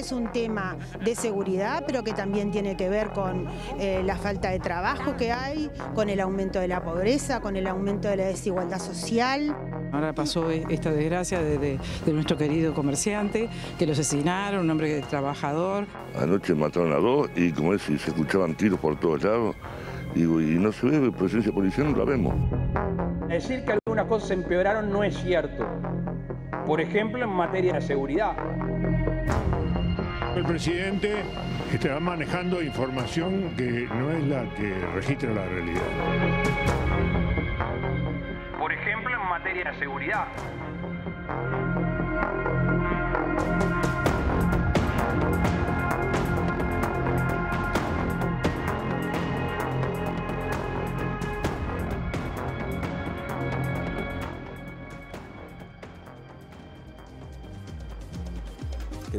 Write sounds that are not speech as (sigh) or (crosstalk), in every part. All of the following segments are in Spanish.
es un tema de seguridad, pero que también tiene que ver con eh, la falta de trabajo que hay, con el aumento de la pobreza, con el aumento de la desigualdad social. Ahora pasó e-, esta desgracia de, nuestro querido comerciante, que lo asesinaron, un hombre trabajador. Anoche mataron a dos y como es, se escuchaban tiros por todos lados. y no se ve presencia policial, no la vemos. Decir que algunas cosas se empeoraron no es cierto. Por ejemplo, en materia de seguridad. El presidente está manejando información que no es la que registra la realidad. Por ejemplo, en materia de seguridad.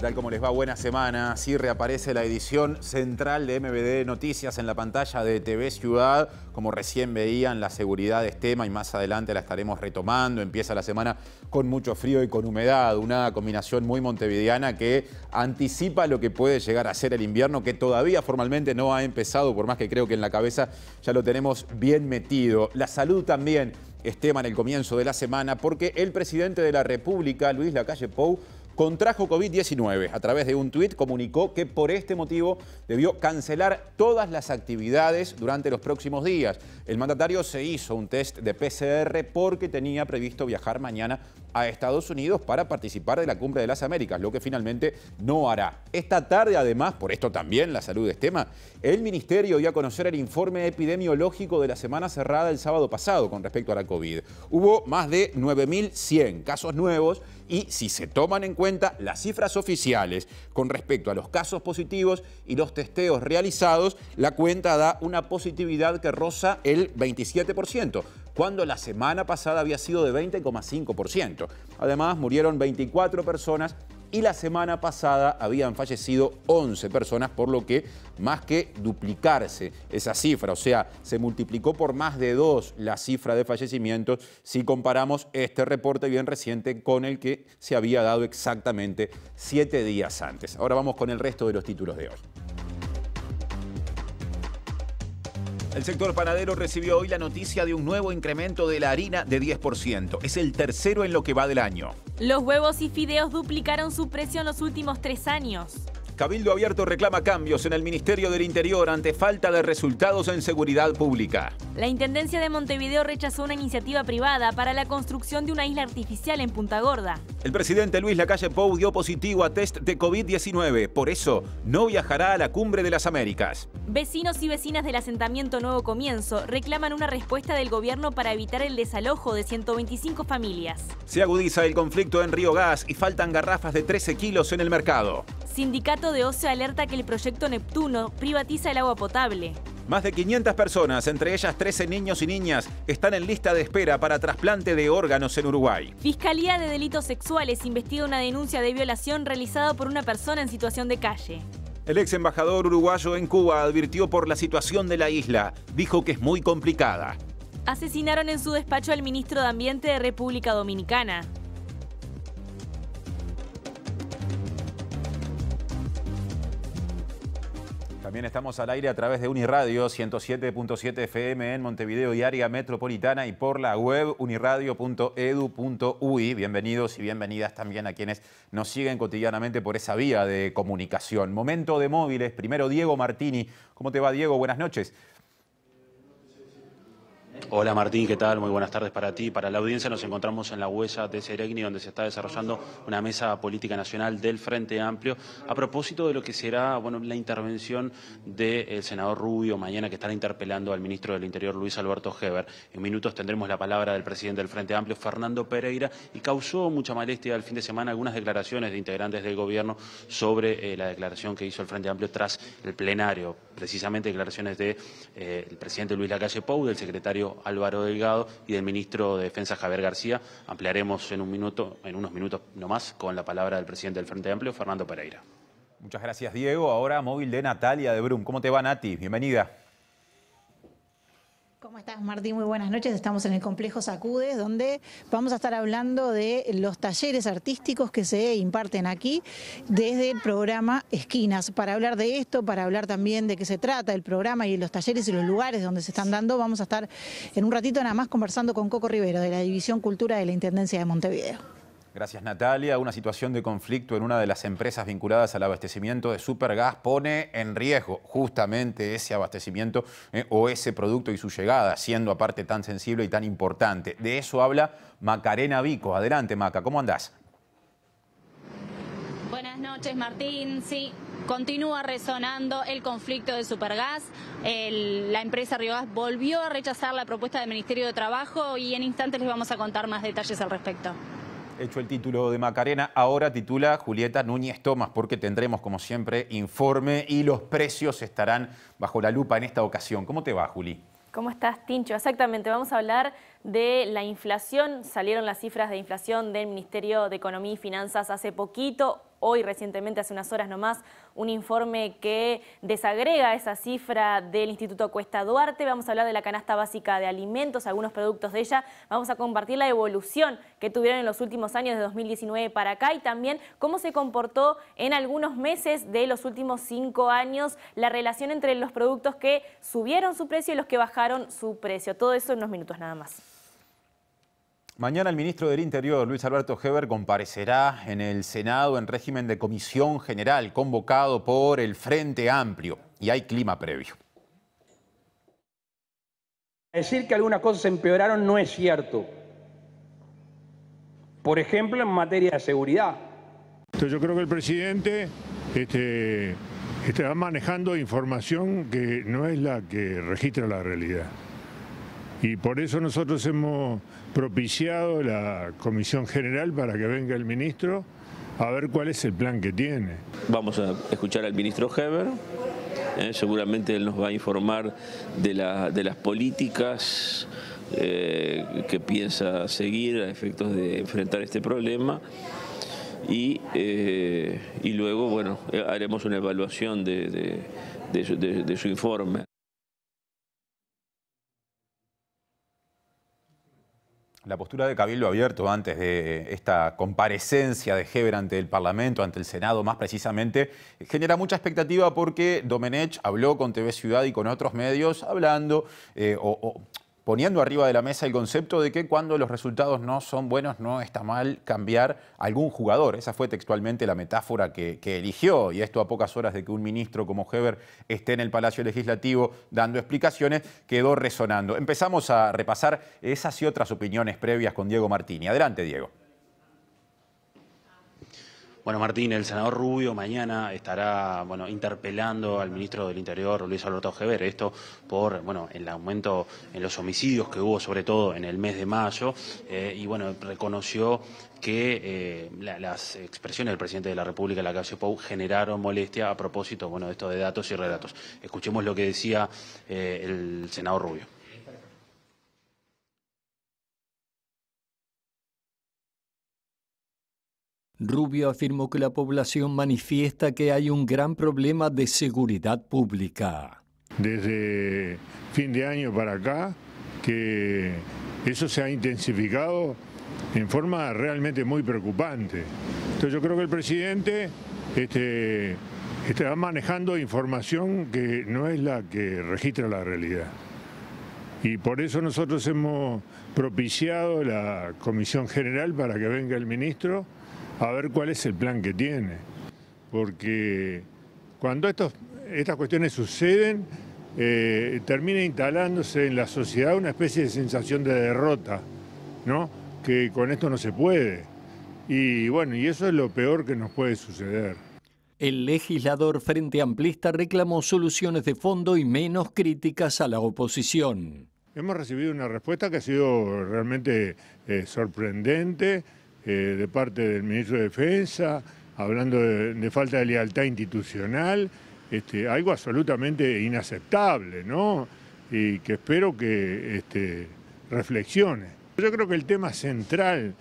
tal? como les va? Buena semana. Así reaparece la edición central de MBD Noticias en la pantalla de TV Ciudad. Como recién veían, la seguridad es tema y más adelante la estaremos retomando. Empieza la semana con mucho frío y con humedad, una combinación muy montevideana que anticipa lo que puede llegar a ser el invierno, que todavía formalmente no ha empezado, por más que creo que en la cabeza ya lo tenemos bien metido. La salud también es tema en el comienzo de la semana porque el presidente de la República, Luis Lacalle Pou, contrajo COVID-19. A través de un tuit comunicó que por este motivo debió cancelar todas las actividades durante los próximos días. El mandatario se hizo un test de PCR porque tenía previsto viajar mañana a Estados Unidos para participar de la Cumbre de las Américas, lo que finalmente no hará. Esta tarde, además, por esto también la salud es tema, el Ministerio dio a conocer el informe epidemiológico de la semana cerrada el sábado pasado con respecto a la COVID. Hubo más de 9.100 casos nuevos y si se toman en cuenta las cifras oficiales con respecto a los casos positivos y los testeos realizados, la cuenta da una positividad que roza el 27% cuando la semana pasada había sido de 20,5%. Además, murieron 24 personas y la semana pasada habían fallecido 11 personas, por lo que más que duplicarse esa cifra, o sea, se multiplicó por más de dos la cifra de fallecimientos si comparamos este reporte bien reciente con el que se había dado exactamente siete días antes. Ahora vamos con el resto de los títulos de hoy. El sector panadero recibió hoy la noticia de un nuevo incremento de la harina de 10%. Es el tercero en lo que va del año. Los huevos y fideos duplicaron su precio en los últimos tres años. Cabildo Abierto reclama cambios en el Ministerio del Interior ante falta de resultados en seguridad pública. La Intendencia de Montevideo rechazó una iniciativa privada para la construcción de una isla artificial en Punta Gorda. El presidente Luis Lacalle Pou dio positivo a test de COVID-19, por eso no viajará a la Cumbre de las Américas. Vecinos y vecinas del asentamiento Nuevo Comienzo reclaman una respuesta del gobierno para evitar el desalojo de 125 familias. Se agudiza el conflicto en Río Gas y faltan garrafas de 13 kilos en el mercado. Sindicato de Ocio alerta que el proyecto Neptuno privatiza el agua potable. Más de 500 personas, entre ellas 13 niños y niñas, están en lista de espera para trasplante de órganos en Uruguay. Fiscalía de Delitos Sexuales investiga una denuncia de violación realizada por una persona en situación de calle. El ex embajador uruguayo en Cuba advirtió por la situación de la isla. Dijo que es muy complicada. Asesinaron en su despacho al ministro de Ambiente de República Dominicana. También estamos al aire a través de Uniradio 107.7 FM en Montevideo y área metropolitana y por la web uniradio.edu.uy. Bienvenidos y bienvenidas también a quienes nos siguen cotidianamente por esa vía de comunicación. Momento de móviles, primero Diego Martini. ¿Cómo te va Diego? Buenas noches. Hola Martín, ¿qué tal? Muy buenas tardes para ti. Para la audiencia nos encontramos en la huella de Seregni, donde se está desarrollando una mesa política nacional del Frente Amplio a propósito de lo que será bueno, la intervención del senador Rubio mañana que estará interpelando al ministro del Interior Luis Alberto Heber. En minutos tendremos la palabra del presidente del Frente Amplio, Fernando Pereira, y causó mucha malestia el fin de semana algunas declaraciones de integrantes del gobierno sobre eh, la declaración que hizo el Frente Amplio tras el plenario, precisamente declaraciones del de, eh, presidente Luis Lacalle Pou, del secretario Álvaro Delgado y del ministro de Defensa Javier García. Ampliaremos en un minuto, en unos minutos nomás, con la palabra del presidente del Frente Amplio, Fernando Pereira. Muchas gracias, Diego. Ahora móvil de Natalia de Brum. ¿Cómo te va, Nati? Bienvenida. ¿Cómo estás, Martín? Muy buenas noches. Estamos en el complejo Sacudes, donde vamos a estar hablando de los talleres artísticos que se imparten aquí desde el programa Esquinas. Para hablar de esto, para hablar también de qué se trata el programa y los talleres y los lugares donde se están dando, vamos a estar en un ratito nada más conversando con Coco Rivero de la División Cultura de la Intendencia de Montevideo. Gracias Natalia. Una situación de conflicto en una de las empresas vinculadas al abastecimiento de Supergas pone en riesgo justamente ese abastecimiento eh, o ese producto y su llegada, siendo aparte tan sensible y tan importante. De eso habla Macarena Vico. Adelante Maca, ¿cómo andás? Buenas noches Martín. Sí, Continúa resonando el conflicto de Supergas. la empresa Riogas volvió a rechazar la propuesta del Ministerio de Trabajo y en instantes les vamos a contar más detalles al respecto hecho el título de Macarena, ahora titula Julieta Núñez Tomás, porque tendremos, como siempre, informe y los precios estarán bajo la lupa en esta ocasión. ¿Cómo te va, Juli? ¿Cómo estás, Tincho? Exactamente, vamos a hablar de la inflación. Salieron las cifras de inflación del Ministerio de Economía y Finanzas hace poquito, hoy recientemente, hace unas horas nomás, un informe que desagrega esa cifra del Instituto Cuesta Duarte. Vamos a hablar de la canasta básica de alimentos, algunos productos de ella. Vamos a compartir la evolución que tuvieron en los últimos años de 2019 para acá y también cómo se comportó en algunos meses de los últimos cinco años la relación entre los productos que subieron su precio y los que bajaron su precio. Todo eso en unos minutos nada más. Mañana el ministro del Interior, Luis Alberto Heber, comparecerá en el Senado en régimen de comisión general convocado por el Frente Amplio y hay clima previo. Decir que algunas cosas se empeoraron no es cierto. Por ejemplo, en materia de seguridad. Entonces yo creo que el presidente este, está manejando información que no es la que registra la realidad. Y por eso nosotros hemos propiciado la Comisión General para que venga el ministro a ver cuál es el plan que tiene. Vamos a escuchar al ministro Heber. ¿eh? seguramente él nos va a informar de, de las políticas eh, que piensa seguir a efectos de enfrentar este problema. Y, eh, y luego, bueno, haremos una evaluación de su informe. La postura de Cabildo Abierto antes de eh, esta comparecencia de Heber ante el Parlamento, ante el Senado más precisamente, genera mucha expectativa porque Domenech habló con TV Ciudad y con otros medios hablando eh, o, o, poniendo arriba de la mesa el concepto de que cuando los resultados no son buenos no está mal cambiar algún jugador. Esa fue textualmente la metáfora que, eligió y esto a pocas horas de que un ministro como Heber esté en el Palacio Legislativo dando explicaciones quedó resonando. Empezamos a repasar esas y otras opiniones previas con Diego Martini. Adelante, Diego. Bueno, Martín, el senador Rubio mañana estará bueno, interpelando al ministro del Interior, Luis Alberto Ojever, esto por bueno, el aumento en los homicidios que hubo, sobre todo en el mes de mayo, eh, y bueno, reconoció que eh, las expresiones del presidente de la República, la calle Pou, generaron molestia a propósito bueno, de esto de datos y relatos. Escuchemos lo que decía eh, el senador Rubio. Rubio afirmó que la población manifiesta que hay un gran problema de seguridad pública. Desde fin de año para acá, que eso se ha intensificado en forma realmente muy preocupante. Entonces yo creo que el presidente este, está manejando información que no es la que registra la realidad. Y por eso nosotros hemos propiciado la Comisión General para que venga el ministro a ver cuál es el plan que tiene. Porque cuando estas cuestiones suceden, eh, termina instalándose en la sociedad una especie de sensación de derrota, ¿no? Que con esto no se puede. Y bueno, y eso es lo peor que nos puede suceder. El legislador Frente Amplista reclamó soluciones de fondo y menos críticas a la oposición. Hemos recibido una respuesta que ha sido realmente eh, sorprendente. Eh, de parte del ministro de Defensa, hablando de, falta de lealtad institucional, este, algo absolutamente inaceptable, ¿no? Y que espero que este, reflexione. Yo creo que el tema central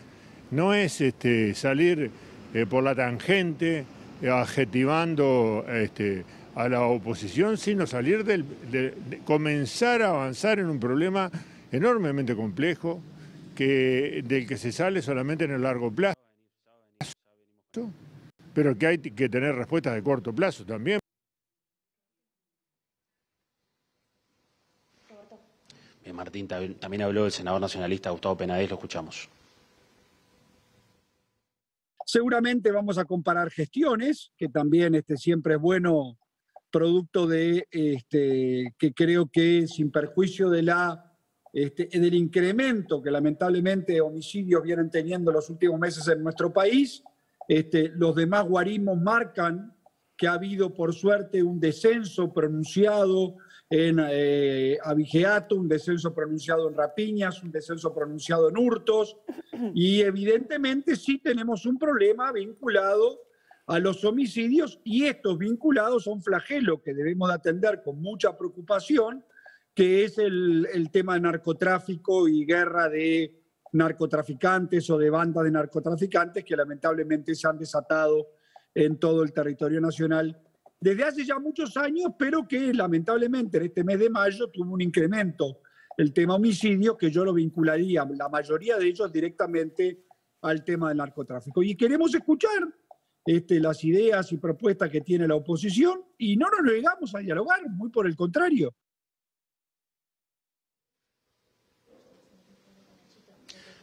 no es este, salir eh, por la tangente eh, adjetivando este, a la oposición, sino salir del, comenzar a avanzar en un problema enormemente complejo, que, del que se sale solamente en el largo plazo, pero que hay que tener respuestas de corto plazo también. Bien, Martín, también habló el senador nacionalista Gustavo Penaez, lo escuchamos. Seguramente vamos a comparar gestiones, que también este, siempre es bueno, producto de este, que creo que sin perjuicio de la este, en el incremento que lamentablemente homicidios vienen teniendo los últimos meses en nuestro país. Este, los demás guarismos marcan que ha habido, por suerte, un descenso pronunciado en eh, abigeato, un descenso pronunciado en rapiñas, un descenso pronunciado en hurtos. Y evidentemente sí tenemos un problema vinculado a los homicidios y estos vinculados son flagelos que debemos atender con mucha preocupación que es el, tema de narcotráfico y guerra de narcotraficantes o de banda de narcotraficantes que lamentablemente se han desatado en todo el territorio nacional desde hace ya muchos años, pero que lamentablemente en este mes de mayo tuvo un incremento. El tema homicidio, que yo lo vincularía, la mayoría de ellos directamente al tema del narcotráfico. Y queremos escuchar este, las ideas y propuestas que tiene la oposición y no nos negamos a dialogar, muy por el contrario.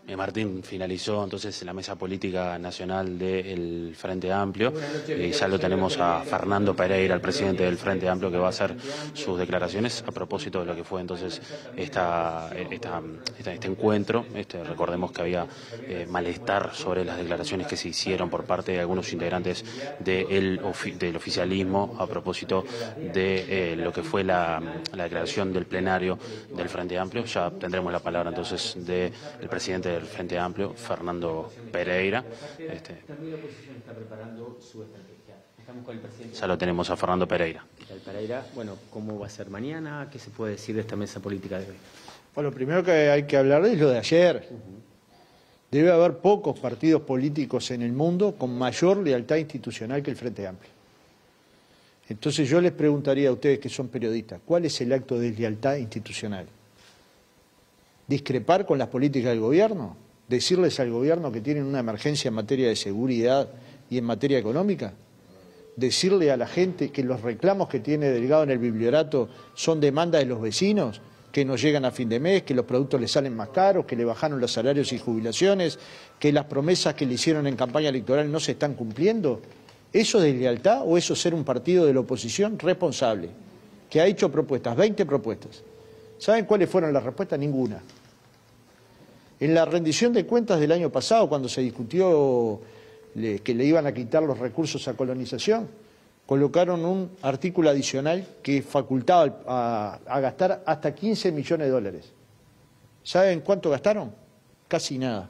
Eh, Martín finalizó entonces la mesa política nacional del Frente Amplio y eh, ya lo tenemos a Fernando Pereira, el presidente del Frente Amplio, que va a hacer sus declaraciones a propósito de lo que fue entonces esta, este encuentro. Este, recordemos que había eh, malestar sobre las declaraciones que se hicieron por parte de algunos integrantes del oficialismo a propósito de lo que fue la, declaración del plenario del Frente Amplio. Ya tendremos la palabra entonces del presidente del del Frente Amplio, Fernando Pereira. Este, ya lo tenemos a Fernando Pereira. Bueno, ¿cómo va a ser mañana? ¿Qué se puede decir de esta mesa política de hoy? Bueno, lo primero que hay que hablar es lo de ayer. Debe haber pocos partidos políticos en el mundo con mayor lealtad institucional que el Frente Amplio. Entonces yo les preguntaría a ustedes que son periodistas, ¿cuál es el acto de lealtad institucional? discrepar con las políticas del gobierno, decirles al gobierno que tienen una emergencia en materia de seguridad y en materia económica, decirle a la gente que los reclamos que tiene Delgado en el bibliorato son demandas de los vecinos, que no llegan a fin de mes, que los productos le salen más caros, que le bajaron los salarios y jubilaciones, que las promesas que le hicieron en campaña electoral no se están cumpliendo. ¿Eso es deslealtad o eso es ser un partido de la oposición responsable? Que ha hecho propuestas, 20 propuestas. ¿Saben cuáles fueron las respuestas? Ninguna. En la rendición de cuentas del año pasado, cuando se discutió que le iban a quitar los recursos a colonización, colocaron un artículo adicional que facultaba a, a gastar hasta 15 millones de dólares. ¿Saben cuánto gastaron? Casi nada.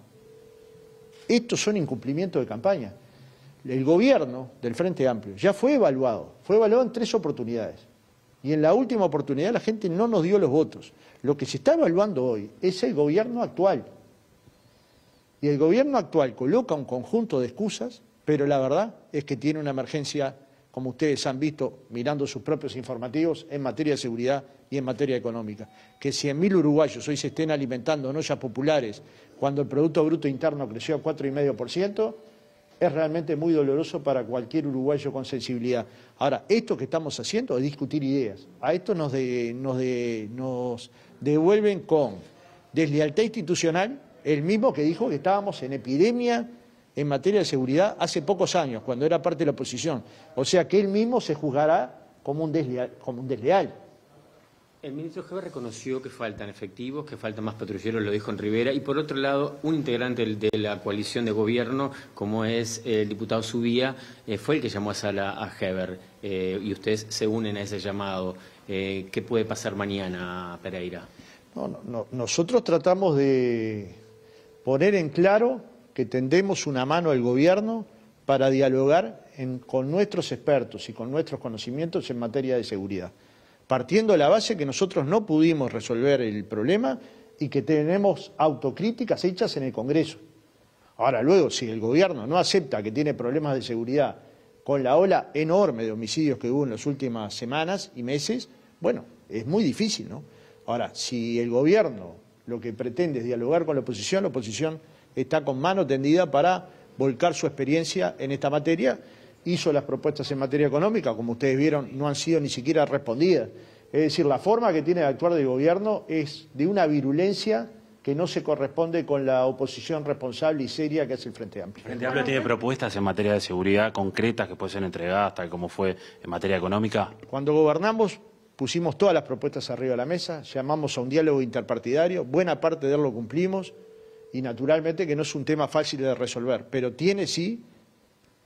Estos son incumplimientos de campaña. El gobierno del Frente Amplio ya fue evaluado, fue evaluado en tres oportunidades. Y en la última oportunidad la gente no nos dio los votos. Lo que se está evaluando hoy es el gobierno actual, y el gobierno actual coloca un conjunto de excusas, pero la verdad es que tiene una emergencia, como ustedes han visto mirando sus propios informativos, en materia de seguridad y en materia económica. Que 100.000 uruguayos hoy se estén alimentando en ollas populares cuando el Producto Bruto Interno creció a 4,5%, es realmente muy doloroso para cualquier uruguayo con sensibilidad. Ahora, esto que estamos haciendo es discutir ideas. A esto nos, nos, nos devuelven con deslealtad institucional, el mismo que dijo que estábamos en epidemia en materia de seguridad hace pocos años, cuando era parte de la oposición. O sea que él mismo se juzgará como un desleal. El ministro Heber reconoció que faltan efectivos, que faltan más patrulleros, lo dijo en Rivera, y por otro lado, un integrante de la coalición de gobierno, como es el diputado Subía, eh, fue el que llamó a sala a Heber, eh, y ustedes se unen a ese llamado. Eh, ¿Qué puede pasar mañana, Pereira? no, no. nosotros tratamos de poner en claro que tendemos una mano al gobierno para dialogar con nuestros expertos y con nuestros conocimientos en materia de seguridad, partiendo de la base que nosotros no pudimos resolver el problema y que tenemos autocríticas hechas en el Congreso. Ahora, luego, si el gobierno no acepta que tiene problemas de seguridad con la ola enorme de homicidios que hubo en las últimas semanas y meses, bueno, es muy difícil, ¿no? Ahora, si el gobierno lo que pretende es dialogar con la oposición, la oposición está con mano tendida para volcar su experiencia en esta materia. Hizo las propuestas en materia económica, como ustedes vieron, no han sido ni siquiera respondidas. Es decir, la forma que tiene de actuar el gobierno es de una virulencia que no se corresponde con la oposición responsable y seria que hace el Frente Amplio. El Frente Amplio tiene propuestas en materia de seguridad concretas que pueden ser entregadas, tal como fue en materia económica. Cuando gobernamos pusimos todas las propuestas arriba de la mesa, llamamos a un diálogo interpartidario, buena parte de él lo cumplimos y naturalmente que no es un tema fácil de resolver, pero tiene sí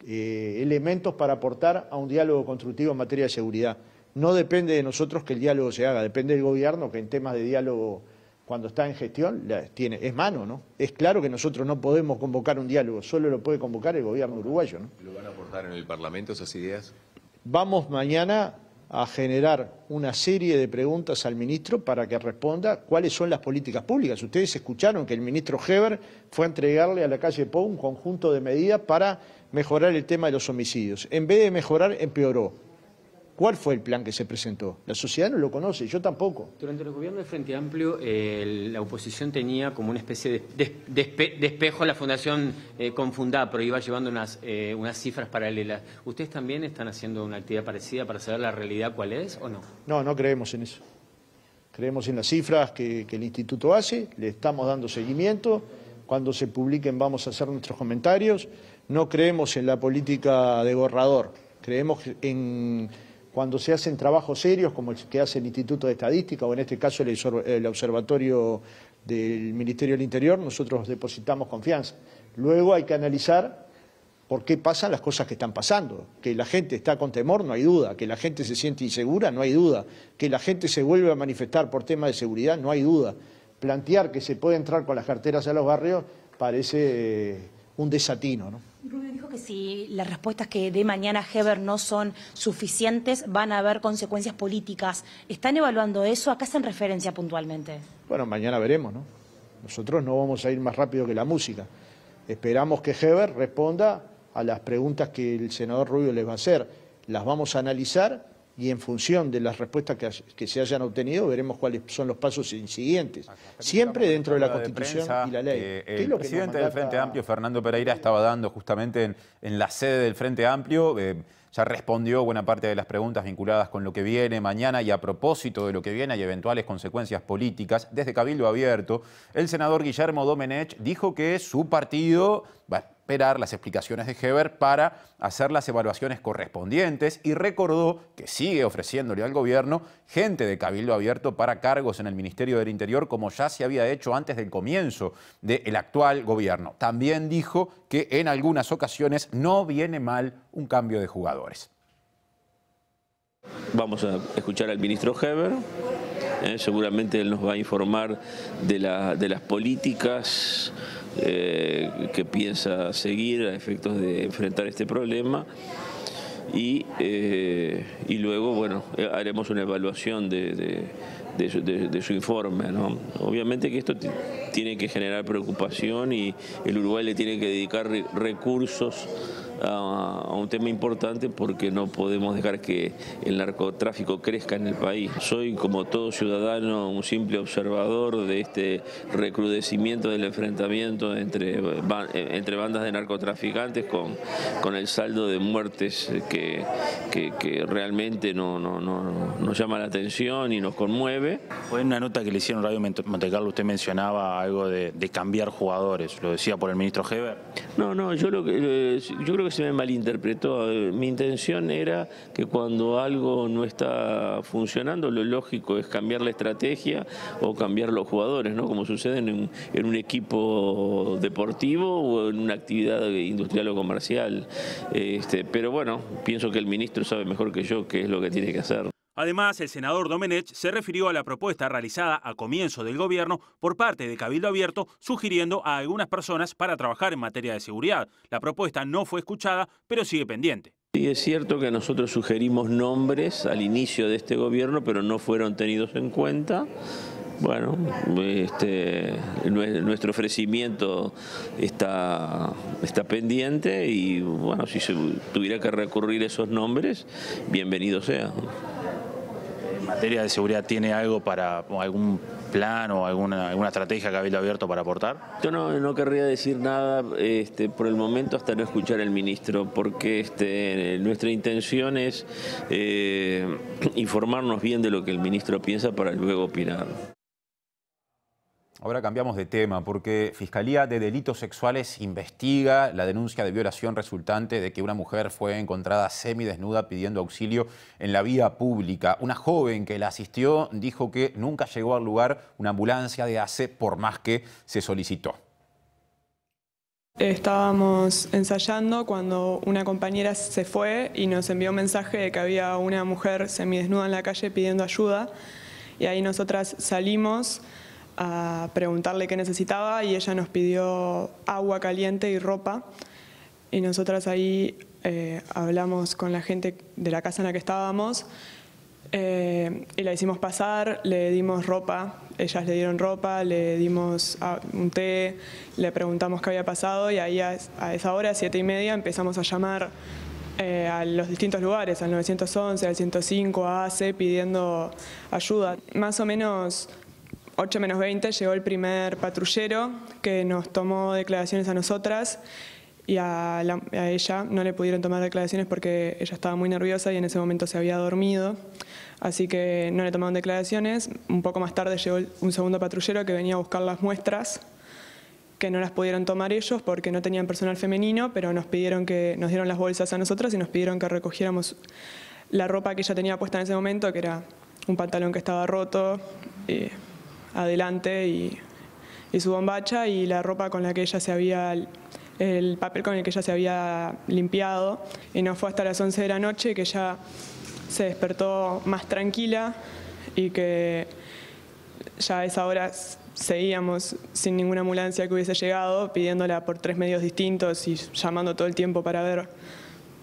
eh, elementos para aportar a un diálogo constructivo en materia de seguridad. No depende de nosotros que el diálogo se haga, depende del gobierno que en temas de diálogo cuando está en gestión tiene es mano, ¿no? Es claro que nosotros no podemos convocar un diálogo, solo lo puede convocar el gobierno uruguayo, ¿no? ¿Lo van a aportar en el Parlamento esas ideas? Vamos mañana a generar una serie de preguntas al ministro para que responda cuáles son las políticas públicas. Ustedes escucharon que el ministro Heber fue a entregarle a la calle Pou un conjunto de medidas para mejorar el tema de los homicidios. En vez de mejorar, empeoró. ¿Cuál fue el plan que se presentó? La sociedad no lo conoce, yo tampoco. Durante el gobierno de Frente Amplio, la oposición tenía como una especie de, de, a la fundación eh, confundada, pero iba llevando eh, unas, cifras paralelas. ¿Ustedes también están haciendo una actividad parecida para saber la realidad cuál es o no? No, no creemos en eso. Creemos en las cifras que el instituto hace, le estamos dando seguimiento cuando se publiquen vamos a hacer nuestros comentarios. No creemos en la política de borrador, creemos en cuando se hacen trabajos serios como el que hace el Instituto de Estadística o en este caso el Observatorio del Ministerio del Interior, nosotros depositamos confianza. Luego hay que analizar por qué pasan las cosas que están pasando. Que la gente está con temor, no hay duda. Que la gente se siente insegura, no hay duda. Que la gente se vuelve a manifestar por temas de seguridad, no hay duda. Plantear que se puede entrar con las carteras a los barrios parece eh, un desatino, ¿no? Rubio dijo que si las respuestas que dé mañana Heber no son suficientes, van a haber consecuencias políticas. ¿Están evaluando eso? ¿A qué hacen referencia puntualmente? Bueno, mañana veremos, ¿no? Nosotros no vamos a ir más rápido que la música. Esperamos que Heber responda a las preguntas que el senador Rubio les va a hacer. Las vamos a analizar y en función de las respuestas que, se hayan obtenido veremos cuáles son los pasos siguientes. Siempre dentro de la Constitución y la ley. Eh, el presidente del Frente Amplio, Fernando Pereira, estaba dando justamente en, la sede del Frente Amplio... Eh, ya respondió buena parte de las preguntas vinculadas con lo que viene mañana y a propósito de lo que viene y eventuales consecuencias políticas. Desde Cabildo Abierto, el senador Guillermo Domenech dijo que su partido, las explicaciones de Heber para hacer las evaluaciones correspondientes y recordó que sigue ofreciéndole al gobierno gente de cabildo abierto para cargos en el Ministerio del Interior como ya se había hecho antes del comienzo del actual gobierno. También dijo que en algunas ocasiones no viene mal un cambio de jugadores. Vamos a escuchar al ministro Heber. Eh, seguramente él nos va a informar de, de las políticas eh, que piensa seguir a efectos de enfrentar este problema. Y, eh, y luego, bueno, eh, haremos una evaluación de, de, su, informe. ¿no? Obviamente que esto tiene que generar preocupación y el Uruguay le tiene que dedicar recursos a, un tema importante porque no podemos dejar que el narcotráfico crezca en el país. Soy, como todo ciudadano, un simple observador de este recrudecimiento del enfrentamiento entre, entre bandas de narcotraficantes con, con el saldo de muertes que, que, realmente no, no, no, nos llama la atención y nos conmueve. en una nota que le hicieron Radio Montecarlo, usted mencionaba algo de, cambiar jugadores, lo decía por el ministro Heber. No, no, yo, lo que, eh, yo creo que se me malinterpretó. Mi intención era que cuando algo no está funcionando, lo lógico es cambiar la estrategia o cambiar los jugadores, ¿no? Como sucede en un, en un equipo deportivo o en una actividad industrial o comercial. Este, pero bueno, pienso que el ministro sabe mejor que yo qué es lo que tiene que hacer. Además, el senador Domenech se refirió a la propuesta realizada a comienzo del gobierno por parte de Cabildo Abierto, sugiriendo a algunas personas para trabajar en materia de seguridad. La propuesta no fue escuchada, pero sigue pendiente. Sí, es cierto que nosotros sugerimos nombres al inicio de este gobierno, pero no fueron tenidos en cuenta. Bueno, este, nuestro ofrecimiento está, está pendiente y bueno, si se tuviera que recurrir esos nombres, bienvenido sea. ¿En materia de seguridad tiene algo para algún plan o alguna, estrategia que habéis abierto para aportar? Yo no, querría decir nada este, por el momento hasta no escuchar al ministro, porque este, nuestra intención es eh, informarnos bien de lo que el ministro piensa para luego opinar. Ahora cambiamos de tema porque Fiscalía de Delitos Sexuales investiga la denuncia de violación resultante de que una mujer fue encontrada semidesnuda pidiendo auxilio en la vía pública. Una joven que la asistió dijo que nunca llegó al lugar una ambulancia de ACE por más que se solicitó. Estábamos ensayando cuando una compañera se fue y nos envió un mensaje de que había una mujer semidesnuda en la calle pidiendo ayuda y ahí nosotras salimos a preguntarle qué necesitaba y ella nos pidió agua caliente y ropa. Y nosotras ahí eh, hablamos con la gente de la casa en la que estábamos eh, y la hicimos pasar, le dimos ropa, ellas le dieron ropa, le dimos ah, un té, le preguntamos qué había pasado y ahí a, esa hora, siete y media, empezamos a llamar eh, a los distintos lugares, al 911, al 105, a AC, pidiendo ayuda. Más o menos 8 menos 20 llegó el primer patrullero que nos tomó declaraciones a nosotras y a, ella no le pudieron tomar declaraciones porque ella estaba muy nerviosa y en ese momento se había dormido, así que no le tomaron declaraciones. Un poco más tarde llegó un segundo patrullero que venía a buscar las muestras, que no las pudieron tomar ellos porque no tenían personal femenino, pero nos pidieron que nos dieron las bolsas a nosotras y nos pidieron que recogiéramos la ropa que ella tenía puesta en ese momento, que era un pantalón que estaba roto. Y, eh, adelante y, su bombacha y la ropa con la que ella se había, el papel con el que ella se había limpiado. Y no fue hasta las 11 de la noche que ella se despertó más tranquila y que ya a esa hora seguíamos sin ninguna ambulancia que hubiese llegado, pidiéndola por tres medios distintos y llamando todo el tiempo para ver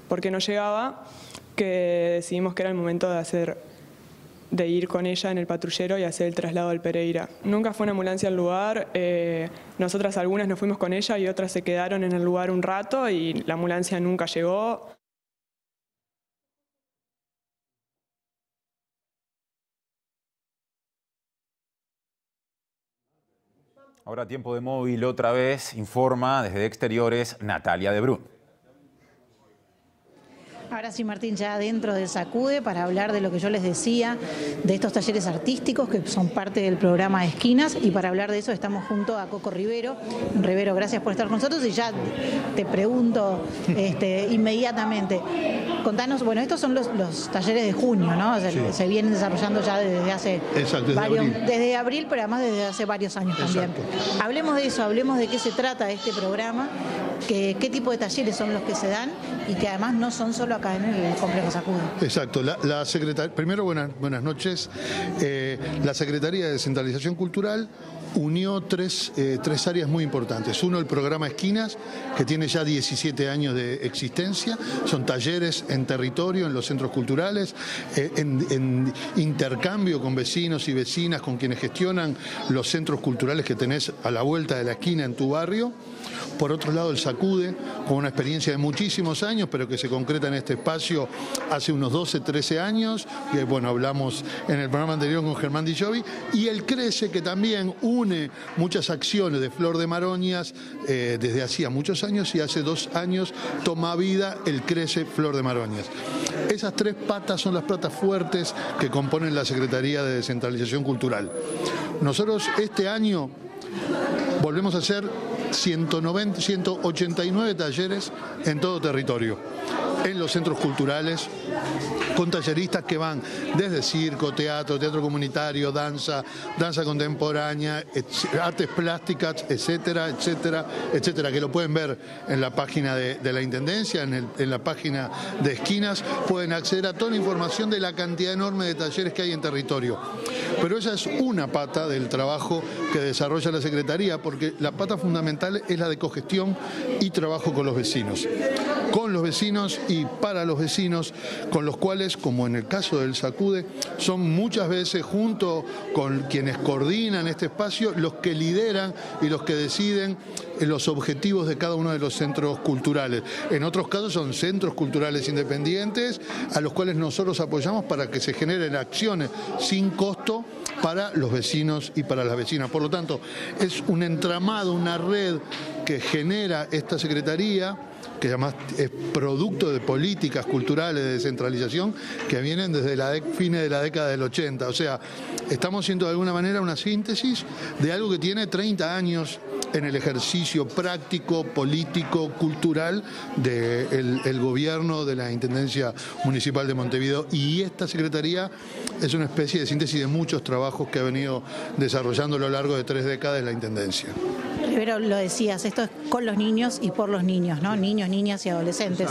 por qué no llegaba, que decidimos que era el momento de hacer de ir con ella en el patrullero y hacer el traslado al Pereira. Nunca fue una ambulancia al lugar, eh, nosotras algunas nos fuimos con ella y otras se quedaron en el lugar un rato y la ambulancia nunca llegó. Ahora tiempo de móvil otra vez, informa desde exteriores Natalia de Brun. Ahora sí, Martín, ya dentro de Sacude para hablar de lo que yo les decía, de estos talleres artísticos que son parte del programa Esquinas y para hablar de eso estamos junto a Coco Rivero. Rivero, gracias por estar con nosotros y ya te pregunto (laughs) este, inmediatamente, contanos, bueno, estos son los, talleres de junio, ¿no? Se vienen desarrollando ya desde hace Exacto, desde, abril. desde pero además desde hace varios años también. Hablemos de eso, hablemos de qué se trata este programa, qué tipo de talleres son los que se dan y que además no son solo acá en el complejo Sacudo. Exacto. La, la Primero, buenas, buenas noches. Eh, la Secretaría de Centralización Cultural unió tres, eh, tres, áreas muy importantes. Uno, el programa Esquinas, que tiene ya 17 años de existencia. Son talleres en territorio, en los centros culturales, eh, en, intercambio con vecinos y vecinas, con quienes gestionan los centros culturales que tenés a la vuelta de la esquina en tu barrio. Por otro lado, el Sacude, con una experiencia de muchísimos años, pero que se concreta en este espacio hace unos 12, 13 años. Y bueno, hablamos en el programa anterior con Germán Jovi, Y el Crece, que también ...une muchas acciones de Flor de Maroñas eh, desde hacía muchos años y hace dos años toma vida el Crece Flor de Maroñas. Esas tres patas son las patas fuertes que componen la Secretaría de Descentralización Cultural. Nosotros este año volvemos a hacer 190, 189 talleres en todo territorio, en los centros culturales, con talleristas que van desde circo, teatro, teatro comunitario, danza, danza contemporánea, artes plásticas, etcétera, etcétera, etcétera, que lo pueden ver en la página de, la Intendencia, en la página de Esquinas, pueden acceder a toda la información de la cantidad enorme de talleres que hay en territorio. Pero esa es una pata del trabajo que desarrolla la Secretaría porque la pata fundamental es la de cogestión y trabajo con los vecinos vecinos y para los vecinos, con los cuales, como en el caso del SACUDE, son muchas veces junto con quienes coordinan este espacio los que lideran y los que deciden los objetivos de cada uno de los centros culturales. En otros casos son centros culturales independientes a los cuales nosotros apoyamos para que se generen acciones sin costo para los vecinos y para las vecinas. Por lo tanto, es un entramado, una red que genera esta Secretaría que además es eh, producto de políticas culturales de descentralización que vienen desde la fines de la década del 80. O sea, estamos siendo de alguna manera una síntesis de algo que tiene 30 años en el ejercicio práctico, político, cultural del gobierno de la Intendencia Municipal de Montevideo y esta Secretaría es una especie de síntesis de muchos trabajos que ha venido desarrollando a lo largo de tres décadas la Intendencia. Pero lo decías, esto es con los niños y por los niños, ¿no? Niños, niñas y adolescentes.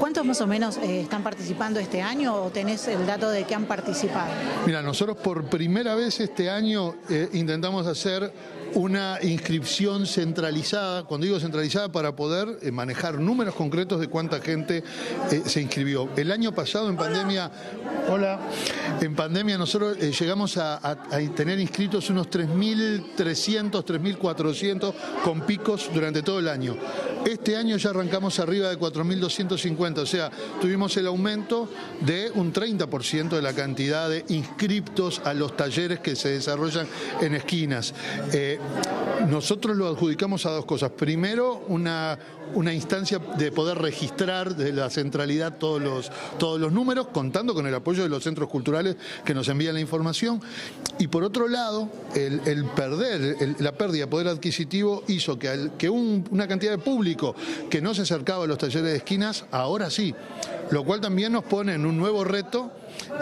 ¿Cuántos más o menos eh, están participando este año o tenés el dato de que han participado? Mira, nosotros por primera vez este año eh, intentamos hacer una inscripción centralizada, cuando digo centralizada, para poder eh, manejar números concretos de cuánta gente eh, se inscribió. El año pasado en pandemia, hola, en pandemia nosotros eh, llegamos a, tener inscritos unos 3.300, 3.400 con picos durante todo el año. Este año ya arrancamos arriba de 4.250, o sea, tuvimos el aumento de un 30% de la cantidad de inscriptos a los talleres que se desarrollan en esquinas nosotros lo adjudicamos a dos cosas. Primero, una, instancia de poder registrar de la centralidad todos los, todos los números, contando con el apoyo de los centros culturales que nos envían la información. Y por otro lado, el, perder, la pérdida de poder adquisitivo hizo que, una cantidad de público que no se acercaba a los talleres de esquinas, ahora sí. Lo cual también nos pone en un nuevo reto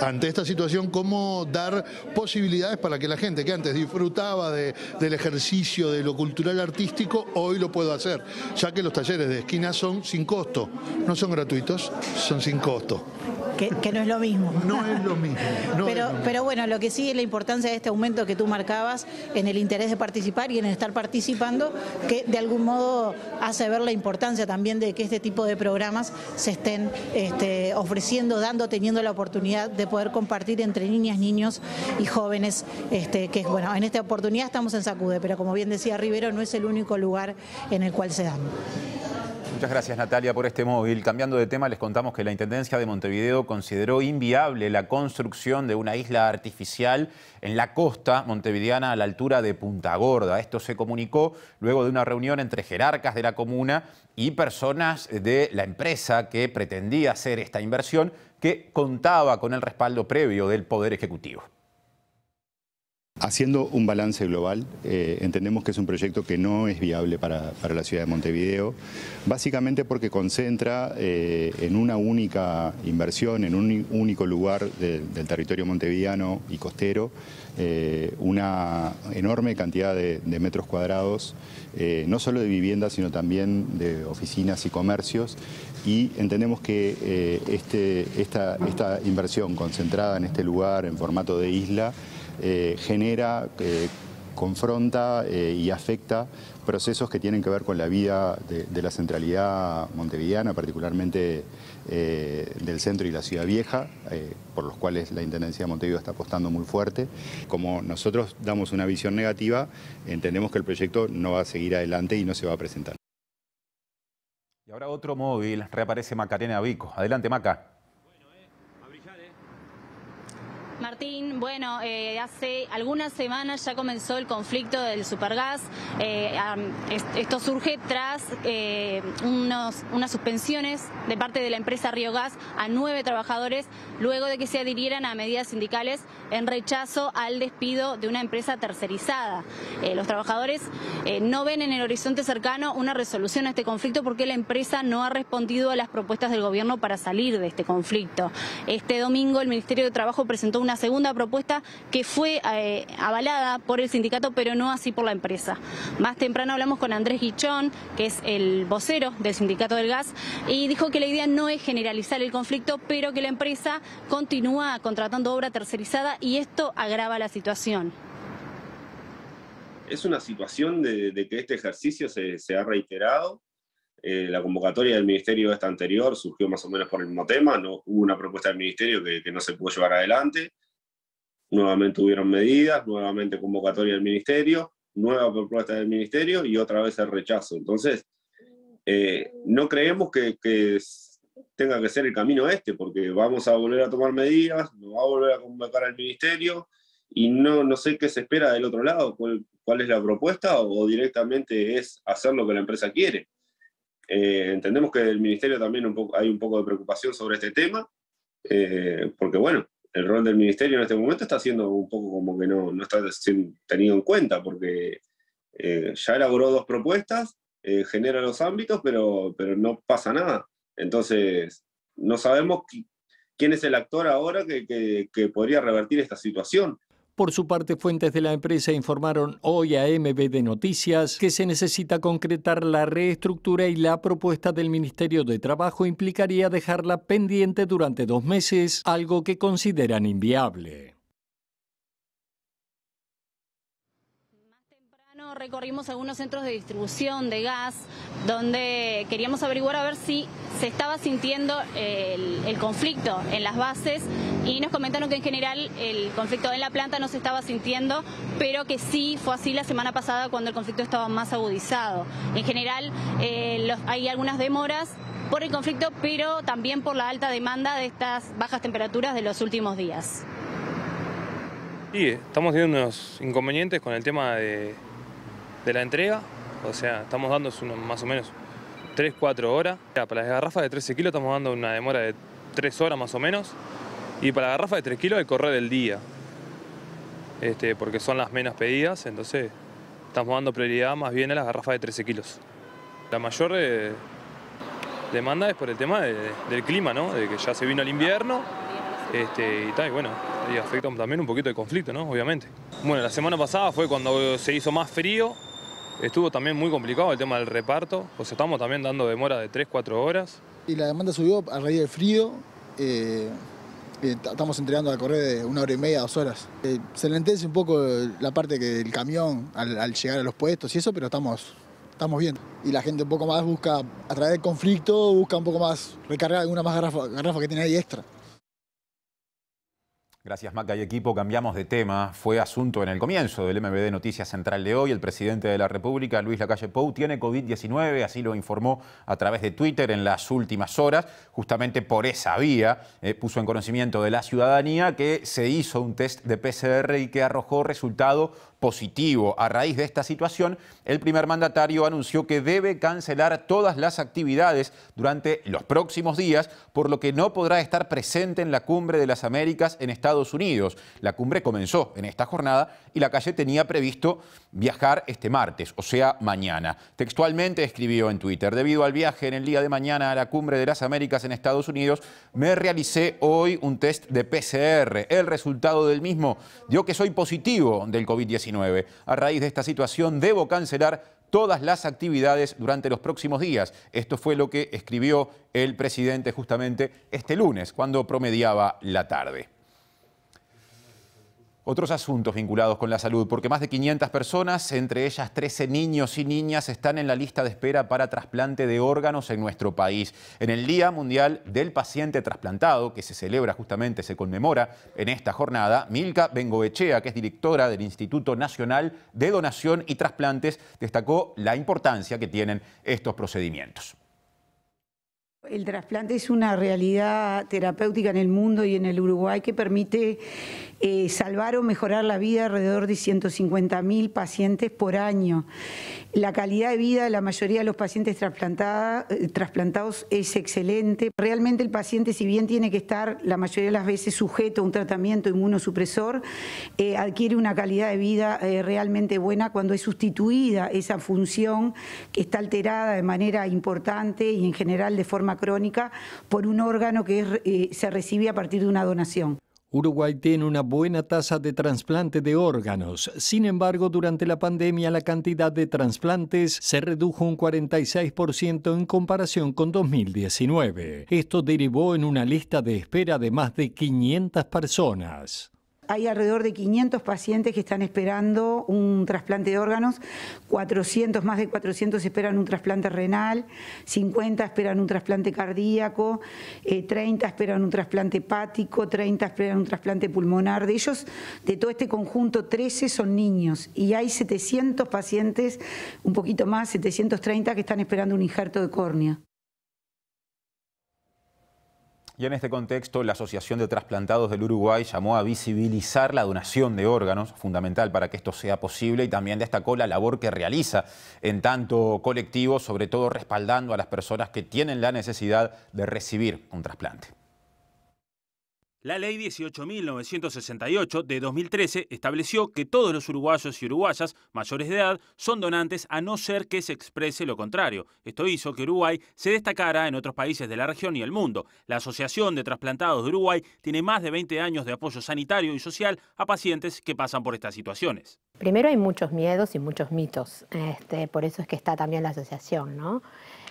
ante esta situación, cómo dar posibilidades para que la gente que antes disfrutaba del ejercicio, de lo cultural artístico, hoy lo pueda hacer, ya que los talleres de esquina son sin costo, no son gratuitos, son sin costo. Que, no es lo mismo. No es lo mismo. pero, pero bueno, lo que sí es la importancia de este aumento que tú marcabas en el interés de participar y en estar participando, que de algún modo hace ver la importancia también de que este tipo de programas se estén este, ofreciendo, dando, teniendo la oportunidad de poder compartir entre niñas, niños y jóvenes, este, que bueno, en esta oportunidad estamos en Sacude, pero como bien decía Rivero, no es el único lugar en el cual se dan. Muchas gracias Natalia por este móvil. Cambiando de tema, les contamos que la Intendencia de Montevideo consideró inviable la construcción de una isla artificial en la costa montevideana a la altura de Punta Gorda. Esto se comunicó luego de una reunión entre jerarcas de la comuna y personas de la empresa que pretendía hacer esta inversión que contaba con el respaldo previo del Poder Ejecutivo. Haciendo un balance global, eh, entendemos que es un proyecto que no es viable para, la ciudad de Montevideo, básicamente porque concentra eh, en una única inversión, en un único lugar del territorio montevideano y costero, eh, una enorme cantidad de, metros cuadrados, no solo de viviendas, sino también de oficinas y comercios, y entendemos que este, esta, esta, inversión concentrada en este lugar en formato de isla eh, genera, eh, confronta eh, y afecta procesos que tienen que ver con la vida de, la centralidad montevideana, particularmente del centro y la ciudad vieja, por los cuales la Intendencia de Montevideo está apostando muy fuerte. Como nosotros damos una visión negativa, entendemos que el proyecto no va a seguir adelante y no se va a presentar. Y ahora otro móvil, reaparece Macarena Vico. Adelante, Maca. Martín, bueno, eh, hace algunas semanas ya comenzó el conflicto del supergas. Eh, esto surge tras eh, unas suspensiones de parte de la empresa Río Gas a nueve trabajadores luego de que se adhirieran a medidas sindicales en rechazo al despido de una empresa tercerizada. los trabajadores no ven en el horizonte cercano una resolución a este conflicto porque la empresa no ha respondido a las propuestas del gobierno para salir de este conflicto. Este domingo el Ministerio de Trabajo presentó una una segunda propuesta que fue eh, avalada por el sindicato, pero no así por la empresa. Más temprano hablamos con Andrés Guichón, que es el vocero del sindicato del gas, y dijo que la idea no es generalizar el conflicto, pero que la empresa continúa contratando obra tercerizada y esto agrava la situación es una situación de, que este ejercicio se, ha reiterado eh, la convocatoria del ministerio esta anterior surgió más o menos por el mismo tema, no, hubo una propuesta del ministerio que, no se pudo llevar adelante, nuevamente hubieron medidas, nuevamente convocatoria del ministerio, nueva propuesta del ministerio y otra vez el rechazo. Entonces, eh, no creemos que, tenga que ser el camino este, porque vamos a volver a tomar medidas, nos va a volver a convocar al ministerio y no, sé qué se espera del otro lado, cuál, es la propuesta o directamente es hacer lo que la empresa quiere. Eh, entendemos que el Ministerio también hay un poco de preocupación sobre este tema, eh, porque bueno, el rol del Ministerio en este momento está siendo un poco como que no, no está tenido en cuenta, porque eh, ya elaboró dos propuestas, genera los ámbitos, pero, pero no pasa nada. Entonces, no sabemos quién es el actor ahora que, que, que podría revertir esta situación. Por su parte, fuentes de la empresa informaron hoy a MBD Noticias que se necesita concretar la reestructura y la propuesta del Ministerio de Trabajo implicaría dejarla pendiente durante dos meses, algo que consideran inviable. recorrimos algunos centros de distribución de gas donde queríamos averiguar a ver si se estaba sintiendo el, conflicto en las bases y nos comentaron que en general el conflicto en la planta no se estaba sintiendo, pero que sí fue así la semana pasada cuando el conflicto estaba más agudizado. En general eh, hay algunas demoras por el conflicto, pero también por la alta demanda de estas bajas temperaturas de los últimos días. y estamos teniendo unos inconvenientes con el tema de, de la entrega, o sea, estamos dando más o menos 3-4 horas. Para las garrafas de 13 kilos estamos dando una demora de 3 horas más o menos. Y para la garrafa de 3 kilos el correr el día. Este, porque son las menos pedidas, entonces estamos dando prioridad más bien a las garrafas de 13 kilos. La mayor eh, demanda es por el tema del clima, ¿no? De que ya se vino el invierno este, y tal, y bueno, y afecta también un poquito el conflicto, ¿no? Obviamente. Bueno, la semana pasada fue cuando se hizo más frío, Estuvo también muy complicado el tema del reparto, pues estamos también dando demora de 3, 4 horas. Y la demanda subió a raíz del frío, eh, eh, estamos entregando al correr de una hora y media, dos horas. Eh, se lentece un poco la parte del camión al, llegar a los puestos y eso, pero estamos, estamos bien. Y la gente un poco más busca, a través del conflicto, busca un poco más recargar alguna más garrafa que tiene ahí extra. Gracias, Maca y equipo. Cambiamos de tema. Fue asunto en el comienzo del MBD Noticias Central de hoy. El presidente de la República, Luis Lacalle Pou, tiene COVID-19, así lo informó a través de Twitter en las últimas horas. Justamente por esa vía eh, puso en conocimiento de la ciudadanía que se hizo un test de PCR y que arrojó resultado positivo. A raíz de esta situación, el primer mandatario anunció que debe cancelar todas las actividades durante los próximos días, por lo que no podrá estar presente en la cumbre de las Américas en Estados Unidos. La cumbre comenzó en esta jornada y la calle tenía previsto viajar este martes, o sea, mañana. Textualmente escribió en Twitter, debido al viaje en el día de mañana a la cumbre de las Américas en Estados Unidos, me realicé hoy un test de PCR. El resultado del mismo dio que soy positivo del COVID-19. A raíz de esta situación debo cancelar todas las actividades durante los próximos días. Esto fue lo que escribió el presidente justamente este lunes, cuando promediaba la tarde otros asuntos vinculados con la salud, porque más de 500 personas, entre ellas 13 niños y niñas, están en la lista de espera para trasplante de órganos en nuestro país. En el Día Mundial del Paciente Trasplantado, que se celebra justamente, se conmemora en esta jornada, Milka Bengoechea, que es directora del Instituto Nacional de Donación y Trasplantes, destacó la importancia que tienen estos procedimientos. El trasplante es una realidad terapéutica en el mundo y en el Uruguay que permite eh, salvar o mejorar la vida de alrededor de 150.000 pacientes por año. La calidad de vida de la mayoría de los pacientes eh, trasplantados es excelente. Realmente el paciente, si bien tiene que estar la mayoría de las veces sujeto a un tratamiento inmunosupresor, eh, adquiere una calidad de vida eh, realmente buena cuando es sustituida esa función que está alterada de manera importante y en general de forma crónica por un órgano que se recibe a partir de una donación. Uruguay tiene una buena tasa de trasplante de órganos. Sin embargo, durante la pandemia la cantidad de trasplantes se redujo un 46% en comparación con 2019. Esto derivó en una lista de espera de más de 500 personas hay alrededor de 500 pacientes que están esperando un trasplante de órganos, 400, más de 400 esperan un trasplante renal, 50 esperan un trasplante cardíaco, 30 eh, esperan un trasplante hepático, 30 esperan un trasplante pulmonar. De ellos, de todo este conjunto, 13 son niños y hay 700 pacientes, un poquito más, 730 que están esperando un injerto de córnea. Y en este contexto, la Asociación de Trasplantados del Uruguay llamó a visibilizar la donación de órganos, fundamental para que esto sea posible, y también destacó la labor que realiza en tanto colectivo, sobre todo respaldando a las personas que tienen la necesidad de recibir un trasplante. La ley 18.968 de 2013 estableció que todos los uruguayos y uruguayas mayores de edad son donantes a no ser que se exprese lo contrario. Esto hizo que Uruguay se destacara en otros países de la región y el mundo. La Asociación de Trasplantados de Uruguay tiene más de 20 años de apoyo sanitario y social a pacientes que pasan por estas situaciones. Primero hay muchos miedos y muchos mitos, este, por eso es que está también la asociación, ¿no?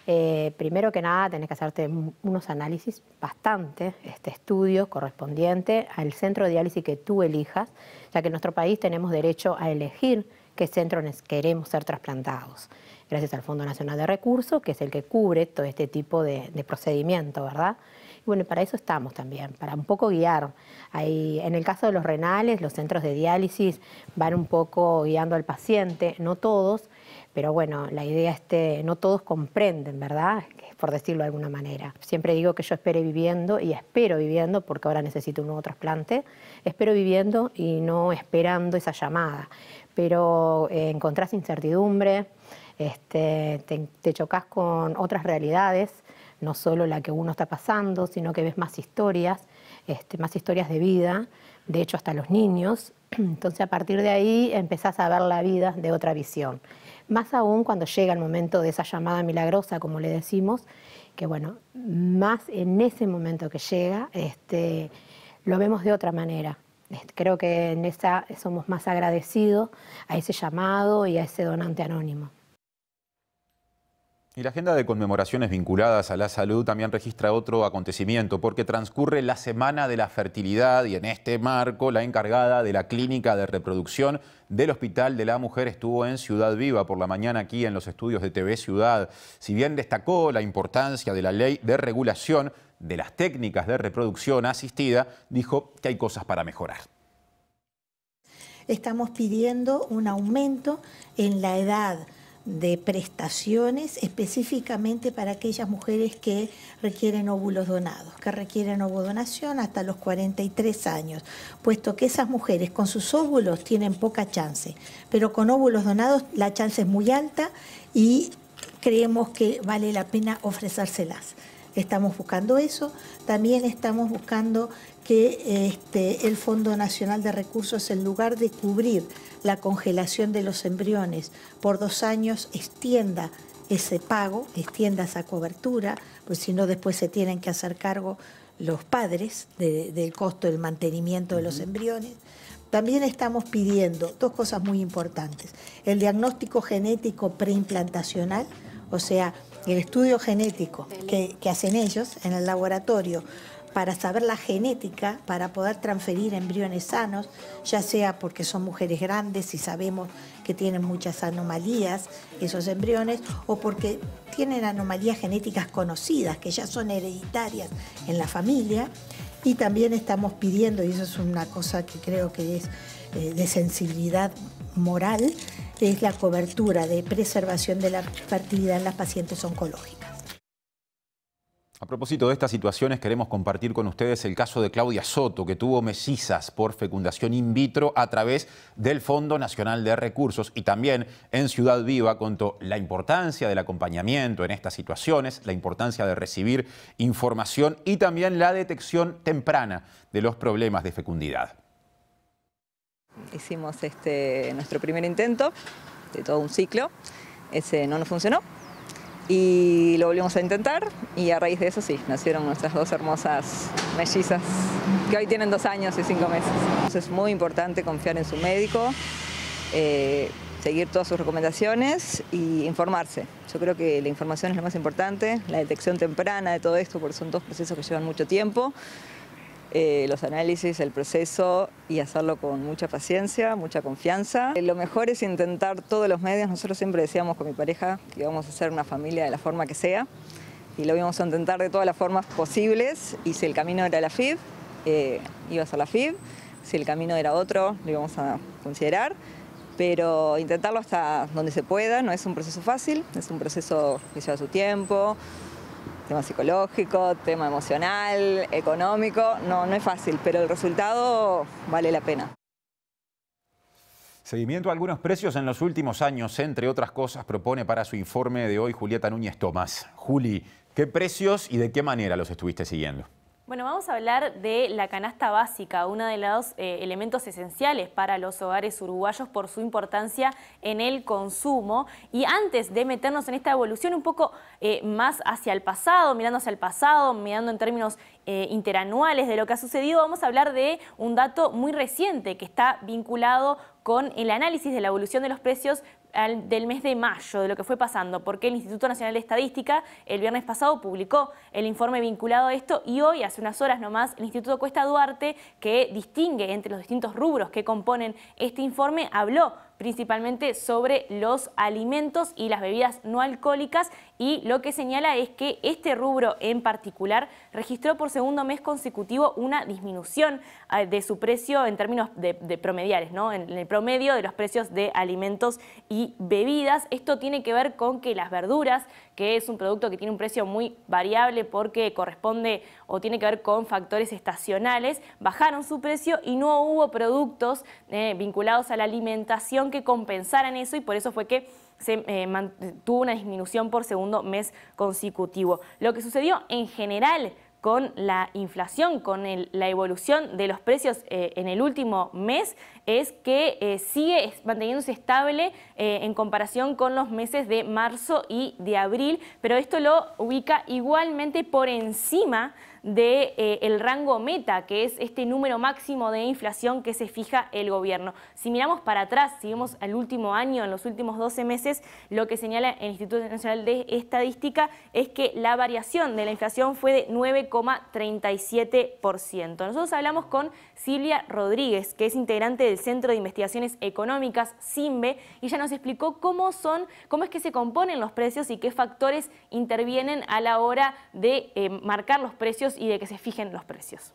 Eh, primero que nada, tenés que hacerte unos análisis, bastante este, estudio correspondiente al centro de diálisis que tú elijas, ya que en nuestro país tenemos derecho a elegir qué centro queremos ser trasplantados, gracias al Fondo Nacional de Recursos, que es el que cubre todo este tipo de, procedimiento, ¿verdad? Y bueno, para eso estamos también, para un poco guiar. Ahí, en el caso de los renales, los centros de diálisis van un poco guiando al paciente, no todos, pero bueno, la idea es que no todos comprenden, ¿verdad? Por decirlo de alguna manera. Siempre digo que yo espere viviendo y espero viviendo, porque ahora necesito un nuevo trasplante, espero viviendo y no esperando esa llamada. Pero eh, encontrás incertidumbre, este, te, chocas con otras realidades, no solo la que uno está pasando, sino que ves más historias, este, más historias de vida, de hecho hasta los niños. (clears throat) Entonces a partir de ahí empezás a ver la vida de otra visión más aún cuando llega el momento de esa llamada milagrosa, como le decimos, que bueno, más en ese momento que llega, este, lo vemos de otra manera. Este, creo que en esa somos más agradecidos a ese llamado y a ese donante anónimo. Y la agenda de conmemoraciones vinculadas a la salud también registra otro acontecimiento, porque transcurre la Semana de la Fertilidad y en este marco la encargada de la Clínica de Reproducción del Hospital de la Mujer estuvo en Ciudad Viva por la mañana aquí en los estudios de TV Ciudad. Si bien destacó la importancia de la ley de regulación de las técnicas de reproducción asistida, dijo que hay cosas para mejorar estamos pidiendo un aumento en la edad de prestaciones específicamente para aquellas mujeres que requieren óvulos donados, que requieren ovodonación hasta los 43 años, puesto que esas mujeres con sus óvulos tienen poca chance, pero con óvulos donados la chance es muy alta y creemos que vale la pena ofrecérselas. Estamos buscando eso, también estamos buscando que este, el Fondo Nacional de Recursos, en lugar de cubrir la congelación de los embriones por dos años extienda ese pago, extienda esa cobertura, pues si no después se tienen que hacer cargo los padres del costo del mantenimiento de los embriones. También estamos pidiendo dos cosas muy importantes. El diagnóstico genético preimplantacional, o sea, el estudio genético que hacen ellos en el laboratorio, para saber la genética, para poder transferir embriones sanos, ya sea porque son mujeres grandes y sabemos que tienen muchas anomalías esos embriones, o porque tienen anomalías genéticas conocidas, que ya son hereditarias en la familia. Y también estamos pidiendo, y eso es una cosa que creo que es eh, de sensibilidad moral, es la cobertura de preservación de la fertilidad en las pacientes oncológicas. A propósito de estas situaciones, queremos compartir con ustedes el caso de Claudia Soto, que tuvo mesizas por fecundación in vitro a través del Fondo Nacional de Recursos y también en Ciudad Viva contó la importancia del acompañamiento en estas situaciones, la importancia de recibir información y también la detección temprana de los problemas de fecundidad. Hicimos este, nuestro primer intento de todo un ciclo, ese no nos funcionó, y lo volvimos a intentar y a raíz de eso sí, nacieron nuestras dos hermosas mellizas que hoy tienen dos años y cinco meses. Entonces es muy importante confiar en su médico, eh, seguir todas sus recomendaciones y informarse. Yo creo que la información es lo más importante, la detección temprana de todo esto, porque son dos procesos que llevan mucho tiempo. Eh, los análisis, el proceso y hacerlo con mucha paciencia, mucha confianza. Eh, lo mejor es intentar todos los medios. Nosotros siempre decíamos con mi pareja que íbamos a ser una familia de la forma que sea y lo íbamos a intentar de todas las formas posibles y si el camino era la FIB, eh, iba a la FIB, si el camino era otro, lo íbamos a considerar, pero intentarlo hasta donde se pueda, no es un proceso fácil, es un proceso que lleva su tiempo, tema psicológico, tema emocional, económico, no, no es fácil, pero el resultado vale la pena. Seguimiento a algunos precios en los últimos años, entre otras cosas, propone para su informe de hoy Julieta Núñez Tomás. Juli, ¿qué precios y de qué manera los estuviste siguiendo? Bueno, vamos a hablar de la canasta básica, uno de los eh, elementos esenciales para los hogares uruguayos por su importancia en el consumo. Y antes de meternos en esta evolución un poco eh, más hacia el pasado, mirando hacia el pasado, mirando en términos eh, interanuales de lo que ha sucedido, vamos a hablar de un dato muy reciente que está vinculado con el análisis de la evolución de los precios del mes de mayo, de lo que fue pasando, porque el Instituto Nacional de Estadística el viernes pasado publicó el informe vinculado a esto y hoy, hace unas horas nomás, el Instituto Cuesta Duarte, que distingue entre los distintos rubros que componen este informe, habló principalmente sobre los alimentos y las bebidas no alcohólicas y lo que señala es que este rubro en particular registró por segundo mes consecutivo una disminución eh, de su precio en términos de, promediales, ¿no? en el promedio de los precios de alimentos y bebidas. Esto tiene que ver con que las verduras que es un producto que tiene un precio muy variable porque corresponde o tiene que ver con factores estacionales, bajaron su precio y no hubo productos eh, vinculados a la alimentación que compensaran eso y por eso fue que se eh, tuvo mantuvo una disminución por segundo mes consecutivo. Lo que sucedió en general con la inflación, con la evolución de los precios eh, en el último mes, es que eh, sigue manteniéndose estable eh, en comparación con los meses de marzo y de abril, pero esto lo ubica igualmente por encima del de, eh, el rango meta, que es este número máximo de inflación que se fija el gobierno. Si miramos para atrás, si vemos al último año, en los últimos 12 meses, lo que señala el Instituto Nacional de Estadística es que la variación de la inflación fue de 9,37%. Nosotros hablamos con Silvia Rodríguez, que es integrante del Centro de Investigaciones Económicas, CIMBE, y ya nos explicó cómo son, cómo es que se componen los precios y qué factores intervienen a la hora de eh, marcar los precios y de que se fijen los precios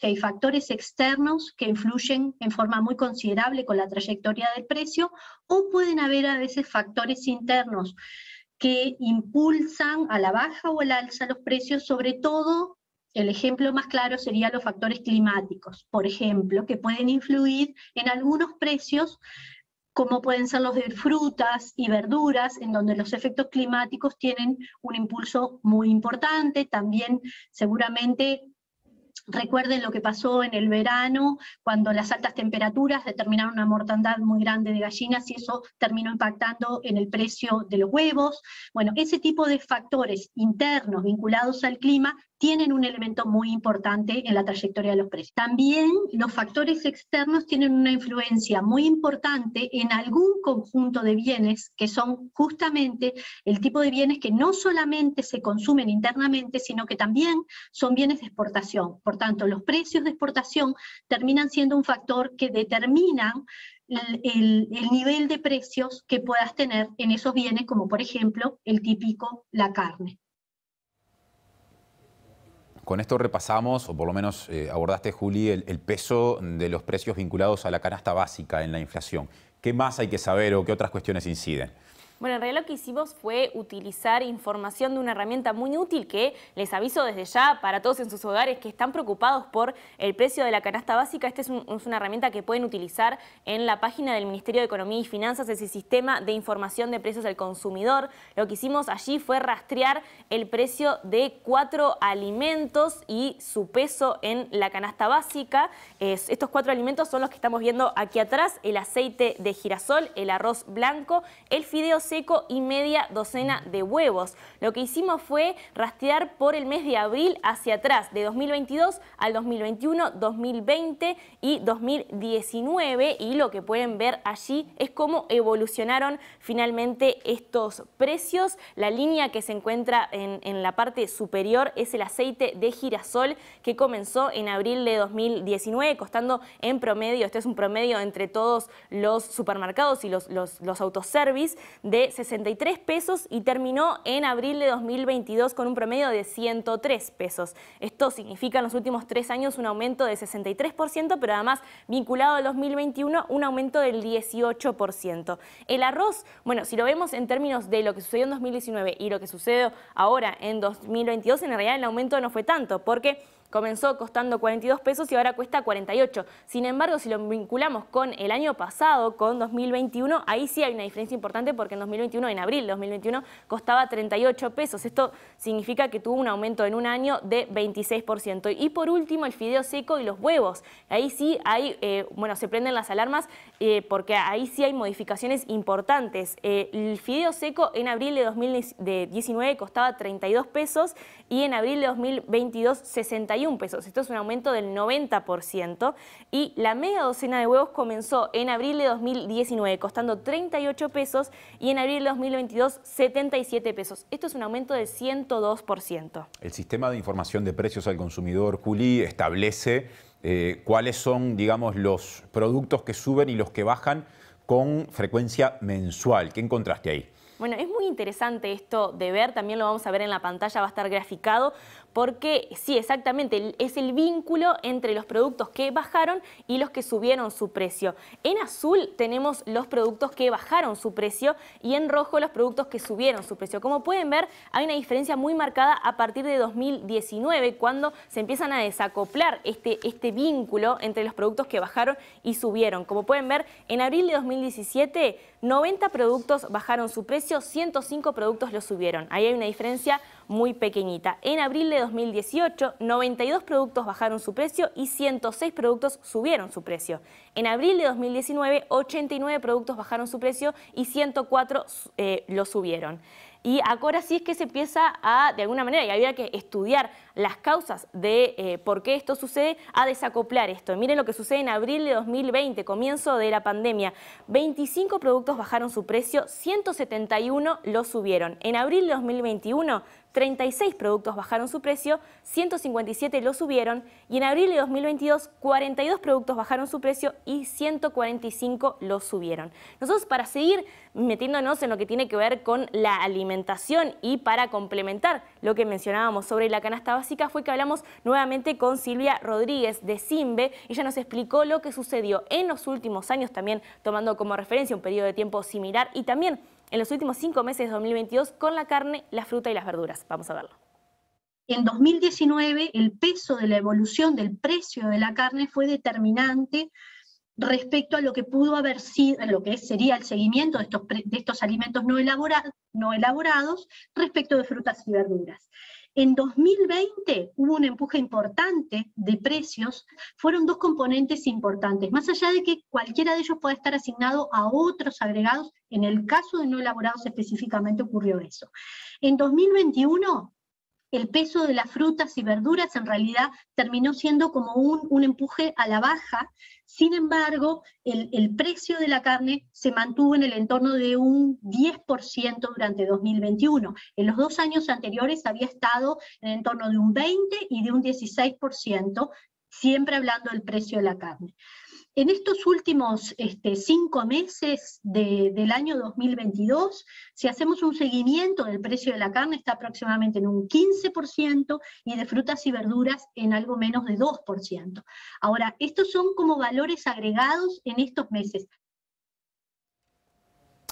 hay factores externos que influyen en forma muy considerable con la trayectoria del precio, o pueden haber a veces factores internos que impulsan a la baja o al alza los precios, sobre todo el ejemplo más claro sería los factores climáticos, por ejemplo, que pueden influir en algunos precios, como pueden ser los de frutas y verduras, en donde los efectos climáticos tienen un impulso muy importante. También seguramente Recuerden lo que pasó en el verano, cuando las altas temperaturas determinaron una mortandad muy grande de gallinas y eso terminó impactando en el precio de los huevos. Bueno, ese tipo de factores internos vinculados al clima tienen un elemento muy importante en la trayectoria de los precios. También los factores externos tienen una influencia muy importante en algún conjunto de bienes que son justamente el tipo de bienes que no solamente se consumen internamente, sino que también son bienes de exportación. Por tanto, los precios de exportación terminan siendo un factor que determinan el, el, nivel de precios que puedas tener en esos bienes, como por ejemplo el típico la carne. Con esto repasamos, o por lo menos eh, abordaste, Juli, el, peso de los precios vinculados a la canasta básica en la inflación. ¿Qué más hay que saber o qué otras cuestiones inciden? Bueno, en realidad lo que hicimos fue utilizar información de una herramienta muy útil que les aviso desde ya para todos en sus hogares que están preocupados por el precio de la canasta básica. Esta es, una herramienta que pueden utilizar en la página del Ministerio de Economía y Finanzas, es el sistema de información de precios del consumidor. Lo que hicimos allí fue rastrear el precio de cuatro alimentos y su peso en la canasta básica. estos cuatro alimentos son los que estamos viendo aquí atrás, el aceite de girasol, el arroz blanco, el fideo seco y media docena de huevos. Lo que hicimos fue rastrear por el mes de abril hacia atrás, de 2022 al 2021, 2020 y 2019. Y lo que pueden ver allí es cómo evolucionaron finalmente estos precios. La línea que se encuentra en, la parte superior es el aceite de girasol que comenzó en abril de 2019, costando en promedio, este es un promedio entre todos los supermercados y los, los, los autoservice, de de 63 pesos y terminó en abril de 2022 con un promedio de 103 pesos. Esto significa en los últimos tres años un aumento de 63%, pero además vinculado al 2021 un aumento del 18%. El arroz, bueno, si lo vemos en términos de lo que sucedió en 2019 y lo que sucede ahora en 2022, en realidad el aumento no fue tanto, porque Comenzó costando 42 pesos y ahora cuesta 48. Sin embargo, si lo vinculamos con el año pasado, con 2021, ahí sí hay una diferencia importante porque en 2021, en abril de 2021, costaba 38 pesos. Esto significa que tuvo un aumento en un año de 26%. Y por último, el fideo seco y los huevos. Ahí sí hay, eh, bueno, se prenden las alarmas eh, porque ahí sí hay modificaciones importantes. Eh, el fideo seco en abril de 2019 costaba 32 pesos y en abril de 2022 68 pesos. Esto es un aumento del 90%. Y la media docena de huevos comenzó en abril de 2019 costando 38 pesos y en abril de 2022 77 pesos. Esto es un aumento del 102%. El sistema de información de precios al consumidor, Juli, establece eh, cuáles son, digamos, los productos que suben y los que bajan con frecuencia mensual. ¿Qué encontraste ahí? Bueno, es muy interesante esto de ver, también lo vamos a ver en la pantalla, va a estar graficado, porque sí, exactamente, es el vínculo entre los productos que bajaron y los que subieron su precio. En azul tenemos los productos que bajaron su precio y en rojo los productos que subieron su precio. Como pueden ver, hay una diferencia muy marcada a partir de 2019, cuando se empiezan a desacoplar este, este vínculo entre los productos que bajaron y subieron. Como pueden ver, en abril de 2017, 90 productos bajaron su precio, 105 productos lo subieron. Ahí hay una diferencia muy pequeñita. En abril de 2018, 92 productos bajaron su precio y 106 productos subieron su precio. En abril de 2019, 89 productos bajaron su precio y 104 eh, lo subieron. Y ahora sí es que se empieza a, de alguna manera, y habría que estudiar las causas de eh, por qué esto sucede, a desacoplar esto. Miren lo que sucede en abril de 2020, comienzo de la pandemia. 25 productos bajaron su precio, 171 lo subieron. En abril de 2021, 36 productos bajaron su precio, 157 lo subieron y en abril de 2022 42 productos bajaron su precio y 145 lo subieron. Nosotros para seguir metiéndonos en lo que tiene que ver con la alimentación y para complementar lo que mencionábamos sobre la canasta básica fue que hablamos nuevamente con Silvia Rodríguez de Simbe. Ella nos explicó lo que sucedió en los últimos años también tomando como referencia un periodo de tiempo similar y también en los últimos cinco meses de 2022 con la carne, la fruta y las verduras. Vamos a verlo. En 2019, el peso de la evolución del precio de la carne fue determinante respecto a lo que pudo haber sido, lo que sería el seguimiento de estos, alimentos no elaborados respecto de frutas y verduras. En 2020 hubo un empuje importante de precios, fueron dos componentes importantes, más allá de que cualquiera de ellos pueda estar asignado a otros agregados, en el caso de no elaborados específicamente ocurrió eso. En 2021 el peso de las frutas y verduras en realidad terminó siendo como un, empuje a la baja, sin embargo, el, el, precio de la carne se mantuvo en el entorno de un 10% durante 2021. En los dos años anteriores había estado en el entorno de un 20 y de un 16%, siempre hablando del precio de la carne. En estos últimos este, cinco meses del año 2022, si hacemos un seguimiento del precio de la carne, está aproximadamente en un 15% y de frutas y verduras en algo menos de 2%. Ahora, estos son como valores agregados en estos meses.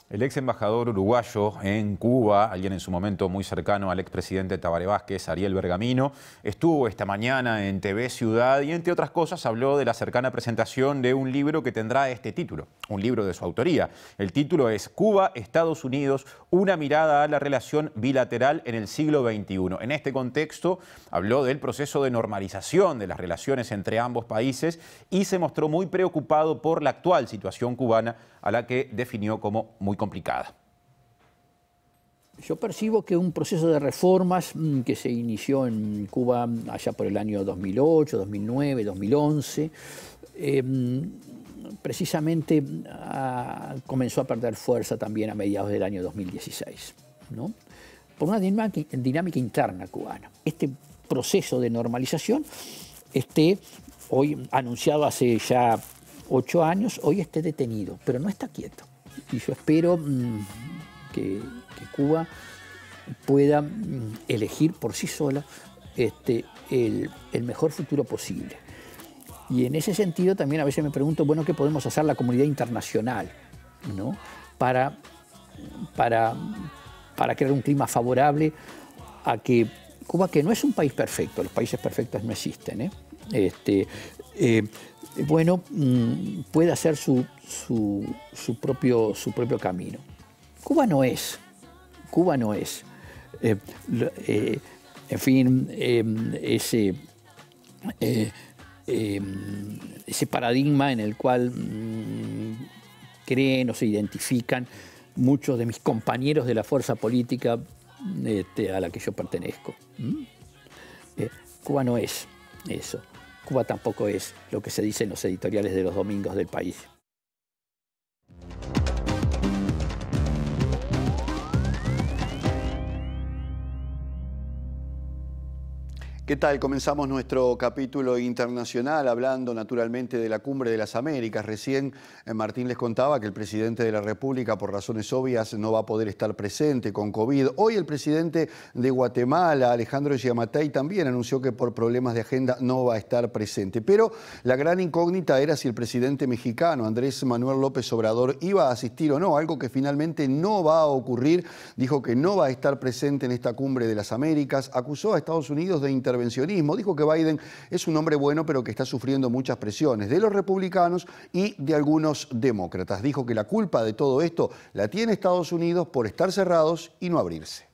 El ex embajador uruguayo en Cuba, alguien en su momento muy cercano al expresidente Tabaré Vázquez, Ariel Bergamino, estuvo esta mañana en TV Ciudad y entre otras cosas habló de la cercana presentación de un libro que tendrá este título, un libro de su autoría. El título es Cuba, Estados Unidos, una mirada a la relación bilateral en el siglo XXI. En este contexto habló del proceso de normalización de las relaciones entre ambos países y se mostró muy preocupado por la actual situación cubana a la que definió como muy complicada. Yo percibo que un proceso de reformas mm, que se inició en Cuba allá por el año 2008, 2009, 2011, precisamente ah, comenzó a perder fuerza también a mediados del año 2016, por una dinámica, dinámica interna cubana. Este proceso de normalización esté hoy anunciado hace ya ocho años, hoy esté detenido, pero no está quieto. Y yo espero mm, que, Cuba pueda mm, elegir por sí sola este, el, mejor futuro posible. Y en ese sentido también a veces me pregunto, bueno, ¿qué podemos hacer la comunidad internacional ¿no? para, para, para crear un clima favorable a que Cuba, que no es un país perfecto, los países perfectos no existen, ¿eh? Este, eh, bueno, mm, puede hacer su, su, propio, su propio camino. Cuba no es, Cuba no es. Eh, eh, en fin, em, ese, eh, em, ese paradigma en el cual mm, creen o se identifican muchos de mis compañeros de la fuerza política este, a la que yo pertenezco. ¿Mm? Cuba no es eso. Cuba tampoco es lo que se dice en los editoriales de los domingos del país. ¿Qué tal? Comenzamos nuestro capítulo internacional hablando naturalmente de la Cumbre de las Américas. Recién eh, Martín les contaba que el presidente de la República, por razones obvias, no va a poder estar presente con COVID. Hoy el presidente de Guatemala, Alejandro Giamatei, también anunció que por problemas de agenda no va a estar presente. Pero la gran incógnita era si el presidente mexicano, Andrés Manuel López Obrador, iba a asistir o no, algo que finalmente no va a ocurrir. Dijo que no va a estar presente en esta Cumbre de las Américas. Acusó a Estados Unidos de intervenir Dijo que Biden es un hombre bueno, pero que está sufriendo muchas presiones de los republicanos y de algunos demócratas. Dijo que la culpa de todo esto la tiene Estados Unidos por estar cerrados y no abrirse.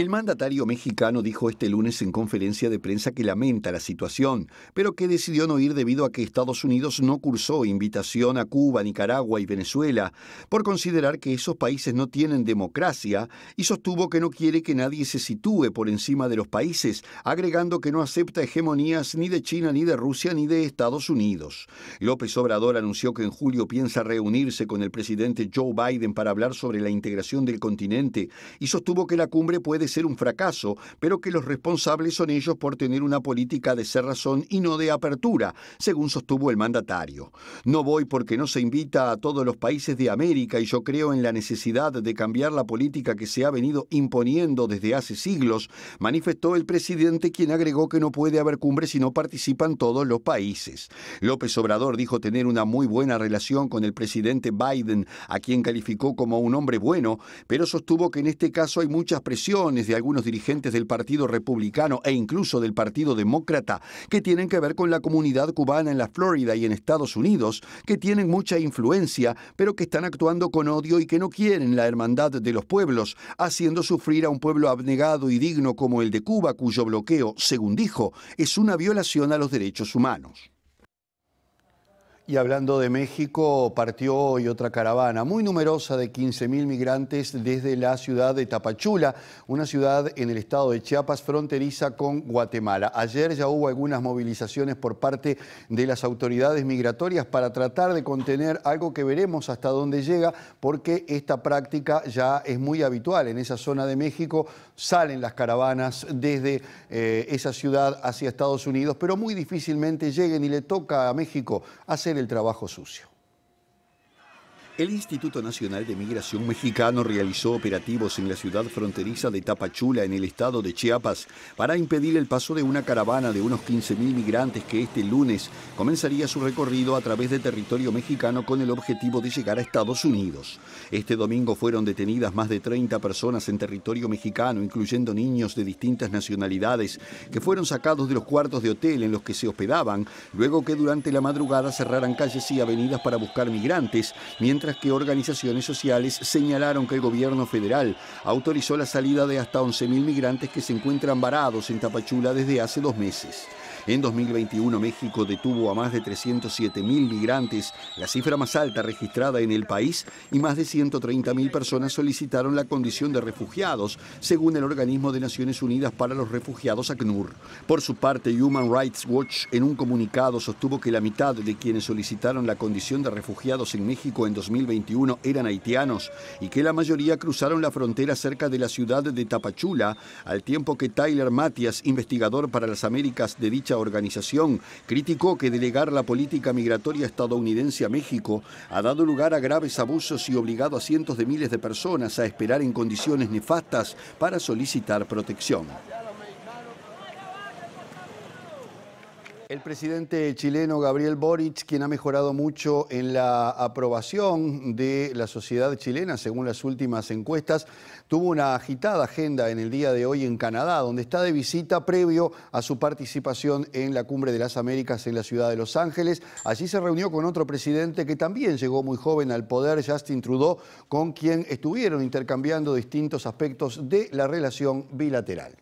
El mandatario mexicano dijo este lunes en conferencia de prensa que lamenta la situación, pero que decidió no ir debido a que Estados Unidos no cursó invitación a Cuba, Nicaragua y Venezuela, por considerar que esos países no tienen democracia, y sostuvo que no quiere que nadie se sitúe por encima de los países, agregando que no acepta hegemonías ni de China, ni de Rusia, ni de Estados Unidos. López Obrador anunció que en julio piensa reunirse con el presidente Joe Biden para hablar sobre la integración del continente, y sostuvo que la cumbre puede ser un fracaso, pero que los responsables son ellos por tener una política de cerrazón y no de apertura, según sostuvo el mandatario. No voy porque no se invita a todos los países de América y yo creo en la necesidad de cambiar la política que se ha venido imponiendo desde hace siglos, manifestó el presidente quien agregó que no puede haber cumbre si no participan todos los países. López Obrador dijo tener una muy buena relación con el presidente Biden, a quien calificó como un hombre bueno, pero sostuvo que en este caso hay muchas presiones de algunos dirigentes del Partido Republicano e incluso del Partido Demócrata que tienen que ver con la comunidad cubana en la Florida y en Estados Unidos, que tienen mucha influencia, pero que están actuando con odio y que no quieren la hermandad de los pueblos, haciendo sufrir a un pueblo abnegado y digno como el de Cuba, cuyo bloqueo, según dijo, es una violación a los derechos humanos. Y hablando de México, partió hoy otra caravana muy numerosa de 15.000 migrantes desde la ciudad de Tapachula, una ciudad en el estado de Chiapas fronteriza con Guatemala. Ayer ya hubo algunas movilizaciones por parte de las autoridades migratorias para tratar de contener algo que veremos hasta dónde llega, porque esta práctica ya es muy habitual. En esa zona de México salen las caravanas desde eh, esa ciudad hacia Estados Unidos, pero muy difícilmente lleguen y le toca a México hacer el trabajo sucio. El Instituto Nacional de Migración Mexicano realizó operativos en la ciudad fronteriza de Tapachula, en el estado de Chiapas, para impedir el paso de una caravana de unos 15.000 migrantes que este lunes comenzaría su recorrido a través de territorio mexicano con el objetivo de llegar a Estados Unidos. Este domingo fueron detenidas más de 30 personas en territorio mexicano, incluyendo niños de distintas nacionalidades, que fueron sacados de los cuartos de hotel en los que se hospedaban, luego que durante la madrugada cerraran calles y avenidas para buscar migrantes, mientras que organizaciones sociales señalaron que el gobierno federal autorizó la salida de hasta 11.000 migrantes que se encuentran varados en Tapachula desde hace dos meses. En 2021 México detuvo a más de 307.000 migrantes, la cifra más alta registrada en el país, y más de 130.000 personas solicitaron la condición de refugiados, según el organismo de Naciones Unidas para los Refugiados ACNUR. Por su parte, Human Rights Watch en un comunicado sostuvo que la mitad de quienes solicitaron la condición de refugiados en México en 2021 eran haitianos y que la mayoría cruzaron la frontera cerca de la ciudad de Tapachula, al tiempo que Tyler Matias, investigador para las Américas de dicha organización criticó que delegar la política migratoria estadounidense a México ha dado lugar a graves abusos y obligado a cientos de miles de personas a esperar en condiciones nefastas para solicitar protección. El presidente chileno Gabriel Boric, quien ha mejorado mucho en la aprobación de la sociedad chilena, según las últimas encuestas, tuvo una agitada agenda en el día de hoy en Canadá, donde está de visita previo a su participación en la Cumbre de las Américas en la ciudad de Los Ángeles. Allí se reunió con otro presidente que también llegó muy joven al poder, Justin Trudeau, con quien estuvieron intercambiando distintos aspectos de la relación bilateral.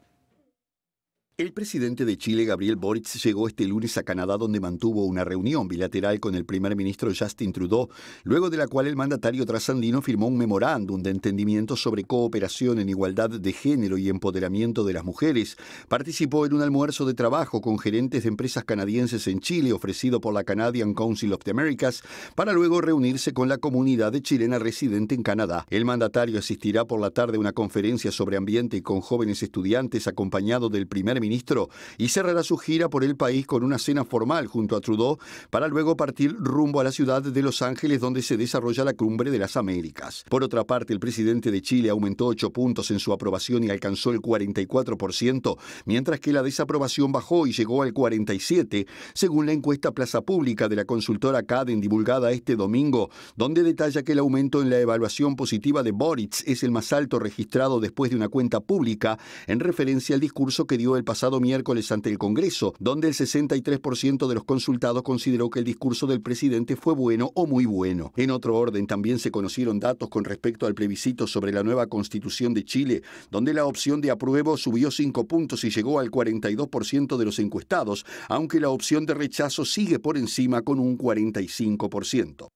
El presidente de Chile, Gabriel Boric, llegó este lunes a Canadá donde mantuvo una reunión bilateral con el primer ministro Justin Trudeau, luego de la cual el mandatario trasandino firmó un memorándum de entendimiento sobre cooperación en igualdad de género y empoderamiento de las mujeres. Participó en un almuerzo de trabajo con gerentes de empresas canadienses en Chile ofrecido por la Canadian Council of the Americas para luego reunirse con la comunidad de chilena residente en Canadá. El mandatario asistirá por la tarde a una conferencia sobre ambiente con jóvenes estudiantes acompañado del primer ministro ministro, y cerrará su gira por el país con una cena formal junto a Trudeau para luego partir rumbo a la ciudad de Los Ángeles donde se desarrolla la cumbre de las Américas. Por otra parte, el presidente de Chile aumentó ocho puntos en su aprobación y alcanzó el 44%, mientras que la desaprobación bajó y llegó al 47%, según la encuesta Plaza Pública de la consultora Caden divulgada este domingo, donde detalla que el aumento en la evaluación positiva de Boric es el más alto registrado después de una cuenta pública en referencia al discurso que dio el pasado pasado miércoles ante el Congreso, donde el 63% de los consultados consideró que el discurso del presidente fue bueno o muy bueno. En otro orden, también se conocieron datos con respecto al plebiscito sobre la nueva constitución de Chile, donde la opción de apruebo subió 5 puntos y llegó al 42% de los encuestados, aunque la opción de rechazo sigue por encima con un 45%.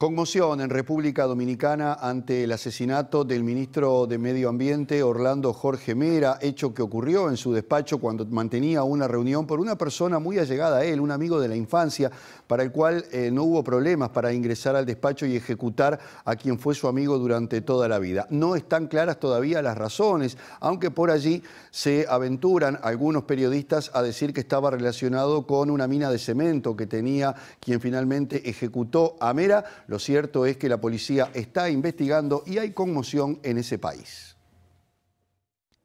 Conmoción en República Dominicana ante el asesinato del ministro de Medio Ambiente Orlando Jorge Mera, hecho que ocurrió en su despacho cuando mantenía una reunión por una persona muy allegada a él, un amigo de la infancia, para el cual eh, no hubo problemas para ingresar al despacho y ejecutar a quien fue su amigo durante toda la vida. No están claras todavía las razones, aunque por allí se aventuran algunos periodistas a decir que estaba relacionado con una mina de cemento que tenía quien finalmente ejecutó a Mera lo cierto es que la policía está investigando y hay conmoción en ese país.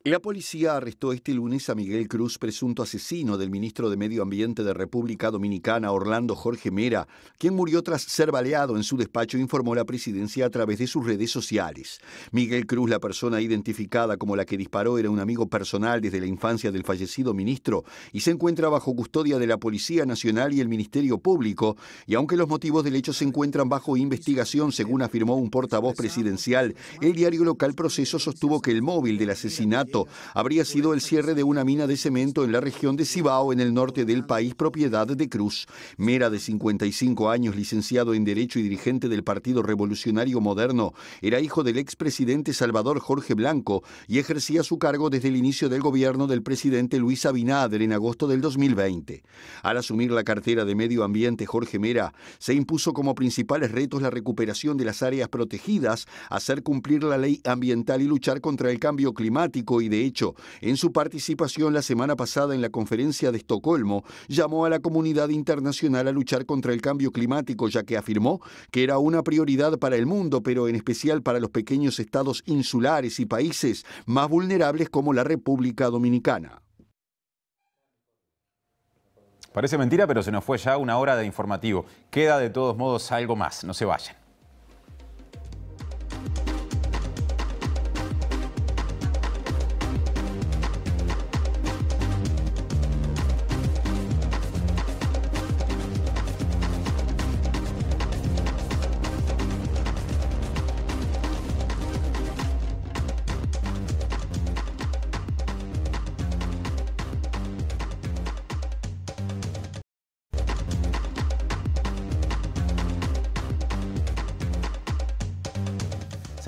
La policía arrestó este lunes a Miguel Cruz, presunto asesino del ministro de Medio Ambiente de República Dominicana, Orlando Jorge Mera, quien murió tras ser baleado en su despacho, informó la presidencia a través de sus redes sociales. Miguel Cruz, la persona identificada como la que disparó, era un amigo personal desde la infancia del fallecido ministro y se encuentra bajo custodia de la Policía Nacional y el Ministerio Público, y aunque los motivos del hecho se encuentran bajo investigación, según afirmó un portavoz presidencial, el diario local Proceso sostuvo que el móvil del asesinato habría sido el cierre de una mina de cemento en la región de Cibao, en el norte del país, propiedad de Cruz. Mera, de 55 años, licenciado en Derecho y dirigente del Partido Revolucionario Moderno, era hijo del ex presidente Salvador Jorge Blanco y ejercía su cargo desde el inicio del gobierno del presidente Luis Abinader en agosto del 2020. Al asumir la cartera de Medio Ambiente, Jorge Mera se impuso como principales retos la recuperación de las áreas protegidas, hacer cumplir la ley ambiental y luchar contra el cambio climático y de hecho, en su participación la semana pasada en la conferencia de Estocolmo, llamó a la comunidad internacional a luchar contra el cambio climático, ya que afirmó que era una prioridad para el mundo, pero en especial para los pequeños estados insulares y países más vulnerables como la República Dominicana. Parece mentira, pero se nos fue ya una hora de informativo. Queda de todos modos algo más, no se vayan.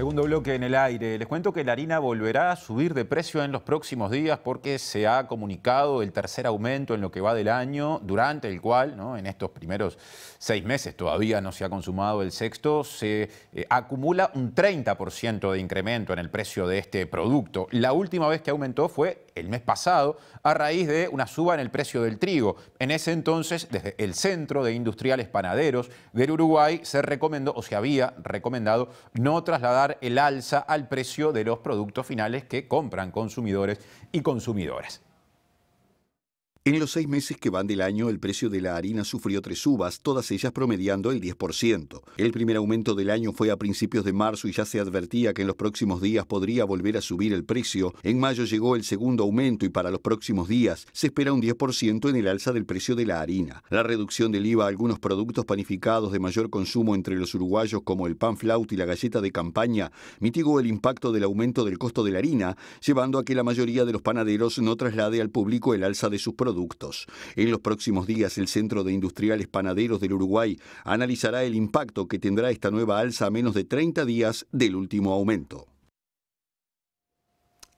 segundo bloque en el aire. Les cuento que la harina volverá a subir de precio en los próximos días porque se ha comunicado el tercer aumento en lo que va del año, durante el cual, en estos primeros seis meses todavía no se ha consumado el sexto, se eh, acumula un 30% de incremento en el precio de este producto. La última vez que aumentó fue el mes pasado a raíz de una suba en el precio del trigo. En ese entonces, desde el Centro de Industriales Panaderos del Uruguay se recomendó o se había recomendado no trasladar el alza al precio de los productos finales que compran consumidores y consumidoras. En los seis meses que van del año, el precio de la harina sufrió tres subas, todas ellas promediando el 10%. El primer aumento del año fue a principios de marzo y ya se advertía que en los próximos días podría volver a subir el precio. En mayo llegó el segundo aumento y para los próximos días se espera un 10% en el alza del precio de la harina. La reducción del IVA a algunos productos panificados de mayor consumo entre los uruguayos como el pan flaut y la galleta de campaña mitigó el impacto del aumento del costo de la harina, llevando a que la mayoría de los panaderos no traslade al público el alza de sus productos en los próximos días, el Centro de Industriales Panaderos del Uruguay analizará el impacto que tendrá esta nueva alza a menos de 30 días del último aumento.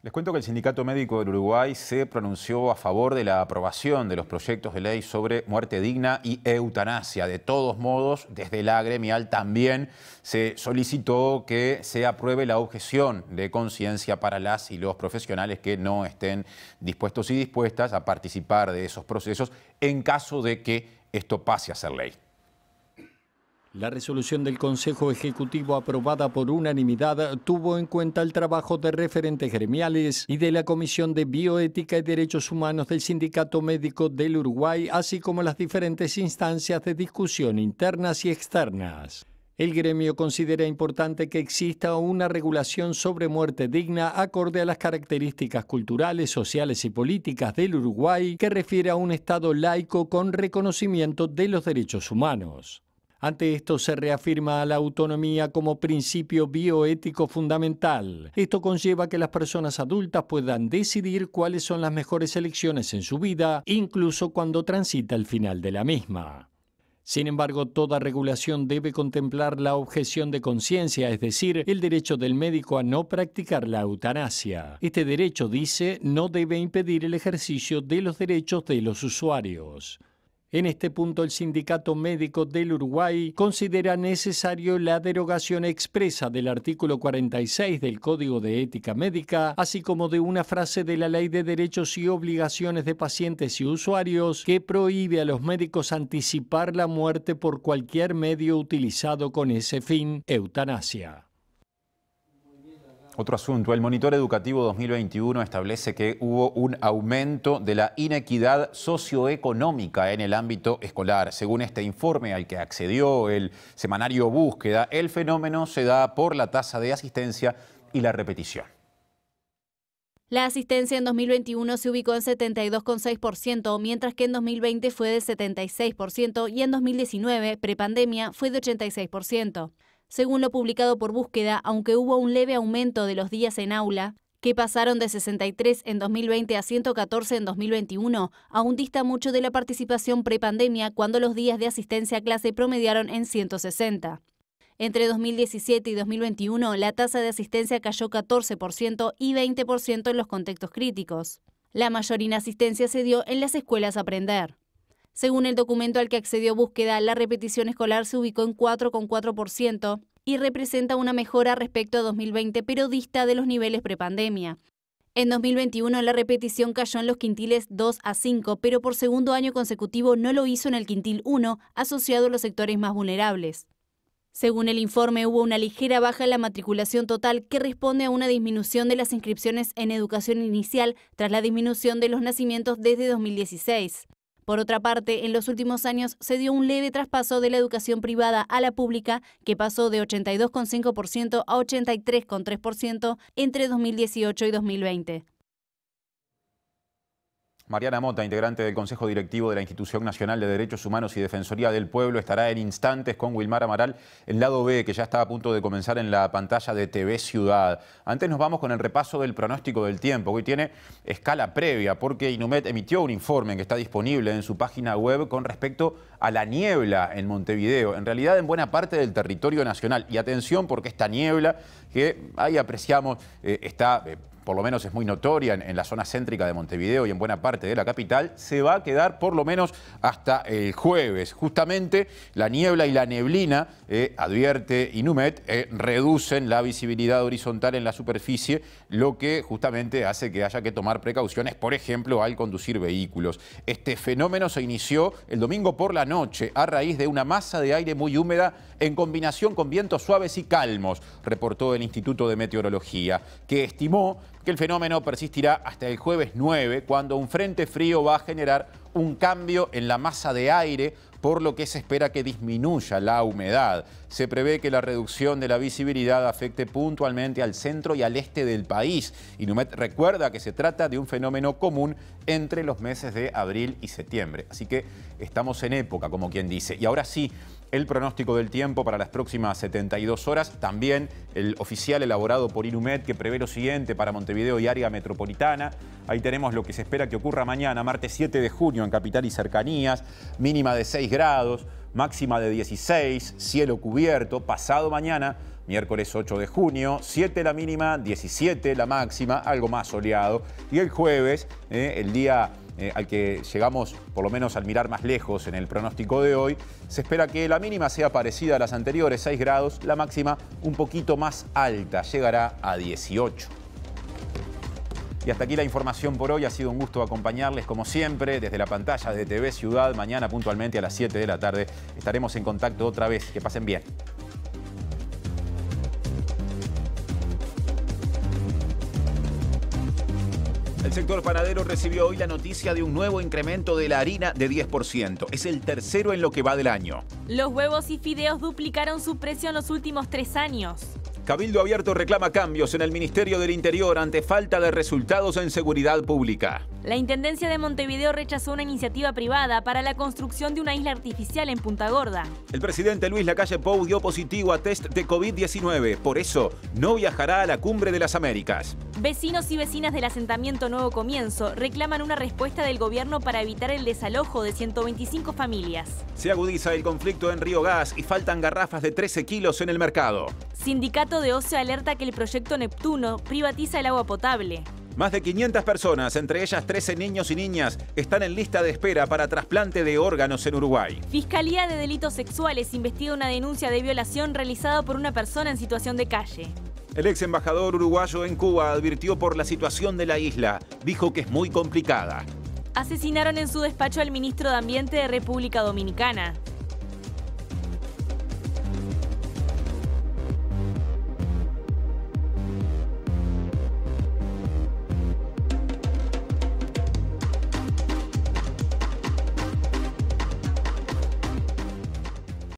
Les cuento que el Sindicato Médico del Uruguay se pronunció a favor de la aprobación de los proyectos de ley sobre muerte digna y eutanasia. De todos modos, desde la gremial también se solicitó que se apruebe la objeción de conciencia para las y los profesionales que no estén dispuestos y dispuestas a participar de esos procesos en caso de que esto pase a ser ley. La resolución del Consejo Ejecutivo aprobada por unanimidad tuvo en cuenta el trabajo de referentes gremiales y de la Comisión de Bioética y Derechos Humanos del Sindicato Médico del Uruguay, así como las diferentes instancias de discusión internas y externas. El gremio considera importante que exista una regulación sobre muerte digna acorde a las características culturales, sociales y políticas del Uruguay que refiere a un Estado laico con reconocimiento de los derechos humanos. Ante esto se reafirma la autonomía como principio bioético fundamental. Esto conlleva que las personas adultas puedan decidir cuáles son las mejores elecciones en su vida, incluso cuando transita el final de la misma. Sin embargo, toda regulación debe contemplar la objeción de conciencia, es decir, el derecho del médico a no practicar la eutanasia. Este derecho, dice, no debe impedir el ejercicio de los derechos de los usuarios. En este punto, el Sindicato Médico del Uruguay considera necesario la derogación expresa del artículo 46 del Código de Ética Médica, así como de una frase de la Ley de Derechos y Obligaciones de Pacientes y Usuarios que prohíbe a los médicos anticipar la muerte por cualquier medio utilizado con ese fin, eutanasia. Otro asunto, el monitor educativo 2021 establece que hubo un aumento de la inequidad socioeconómica en el ámbito escolar. Según este informe al que accedió el semanario Búsqueda, el fenómeno se da por la tasa de asistencia y la repetición. La asistencia en 2021 se ubicó en 72,6%, mientras que en 2020 fue de 76% y en 2019, prepandemia, fue de 86% según lo publicado por búsqueda, aunque hubo un leve aumento de los días en aula, que pasaron de 63 en 2020 a 114 en 2021, aún dista mucho de la participación prepandemia cuando los días de asistencia a clase promediaron en 160. Entre 2017 y 2021, la tasa de asistencia cayó 14% y 20% en los contextos críticos. La mayor inasistencia se dio en las escuelas aprender. Según el documento al que accedió búsqueda, la repetición escolar se ubicó en 4,4% y representa una mejora respecto a 2020, pero dista de los niveles prepandemia. En 2021 la repetición cayó en los quintiles 2 a 5, pero por segundo año consecutivo no lo hizo en el quintil 1, asociado a los sectores más vulnerables. Según el informe, hubo una ligera baja en la matriculación total que responde a una disminución de las inscripciones en educación inicial tras la disminución de los nacimientos desde 2016. Por otra parte, en los últimos años se dio un leve traspaso de la educación privada a la pública, que pasó de 82,5% a 83,3% entre 2018 y 2020. Mariana Mota, integrante del Consejo Directivo de la Institución Nacional de Derechos Humanos y Defensoría del Pueblo, estará en instantes con Wilmar Amaral, el lado B, que ya está a punto de comenzar en la pantalla de TV Ciudad. Antes nos vamos con el repaso del pronóstico del tiempo, que hoy tiene escala previa, porque Inumet emitió un informe que está disponible en su página web con respecto a la niebla en Montevideo, en realidad en buena parte del territorio nacional. Y atención, porque esta niebla, que ahí apreciamos, eh, está... Eh, por lo menos es muy notoria en, la zona céntrica de Montevideo y en buena parte de la capital, se va a quedar por lo menos hasta el jueves. Justamente la niebla y la neblina, eh, advierte Inumet, eh, reducen la visibilidad horizontal en la superficie, lo que justamente hace que haya que tomar precauciones, por ejemplo, al conducir vehículos. Este fenómeno se inició el domingo por la noche a raíz de una masa de aire muy húmeda en combinación con vientos suaves y calmos, reportó el Instituto de Meteorología, que estimó que el fenómeno persistirá hasta el jueves 9, cuando un frente frío va a generar un cambio en la masa de aire, por lo que se espera que disminuya la humedad. Se prevé que la reducción de la visibilidad afecte puntualmente al centro y al este del país. Y numet recuerda que se trata de un fenómeno común entre los meses de abril y septiembre. Así que estamos en época, como quien dice. Y ahora sí, el pronóstico del tiempo para las próximas 72 horas, también el oficial elaborado por Inumet que prevé lo siguiente para Montevideo y área metropolitana. Ahí tenemos lo que se espera que ocurra mañana, martes 7 de junio en Capital y Cercanías, mínima de 6 grados, máxima de 16, cielo cubierto, pasado mañana miércoles 8 de junio, 7 la mínima, 17 la máxima, algo más soleado. Y el jueves, eh, el día eh, al que llegamos por lo menos al mirar más lejos en el pronóstico de hoy, se espera que la mínima sea parecida a las anteriores, 6 grados, la máxima un poquito más alta, llegará a 18. Y hasta aquí la información por hoy. Ha sido un gusto acompañarles como siempre desde la pantalla de TV Ciudad. Mañana puntualmente a las 7 de la tarde estaremos en contacto otra vez. Que pasen bien. El sector panadero recibió hoy la noticia de un nuevo incremento de la harina de 10%. Es el tercero en lo que va del año. Los huevos y fideos duplicaron su precio en los últimos tres años. Cabildo Abierto reclama cambios en el Ministerio del Interior ante falta de resultados en seguridad pública. La Intendencia de Montevideo rechazó una iniciativa privada para la construcción de una isla artificial en Punta Gorda. El presidente Luis Lacalle Pou dio positivo a test de COVID-19. Por eso, no viajará a la Cumbre de las Américas. Vecinos y vecinas del asentamiento Nuevo Comienzo reclaman una respuesta del gobierno para evitar el desalojo de 125 familias. Se agudiza el conflicto en Río Gas y faltan garrafas de 13 kilos en el mercado. Sindicato de OCE alerta que el proyecto Neptuno privatiza el agua potable. Más de 500 personas, entre ellas 13 niños y niñas, están en lista de espera para trasplante de órganos en Uruguay. Fiscalía de Delitos Sexuales investiga una denuncia de violación realizada por una persona en situación de calle. El ex embajador uruguayo en Cuba advirtió por la situación de la isla. Dijo que es muy complicada. Asesinaron en su despacho al ministro de Ambiente de República Dominicana.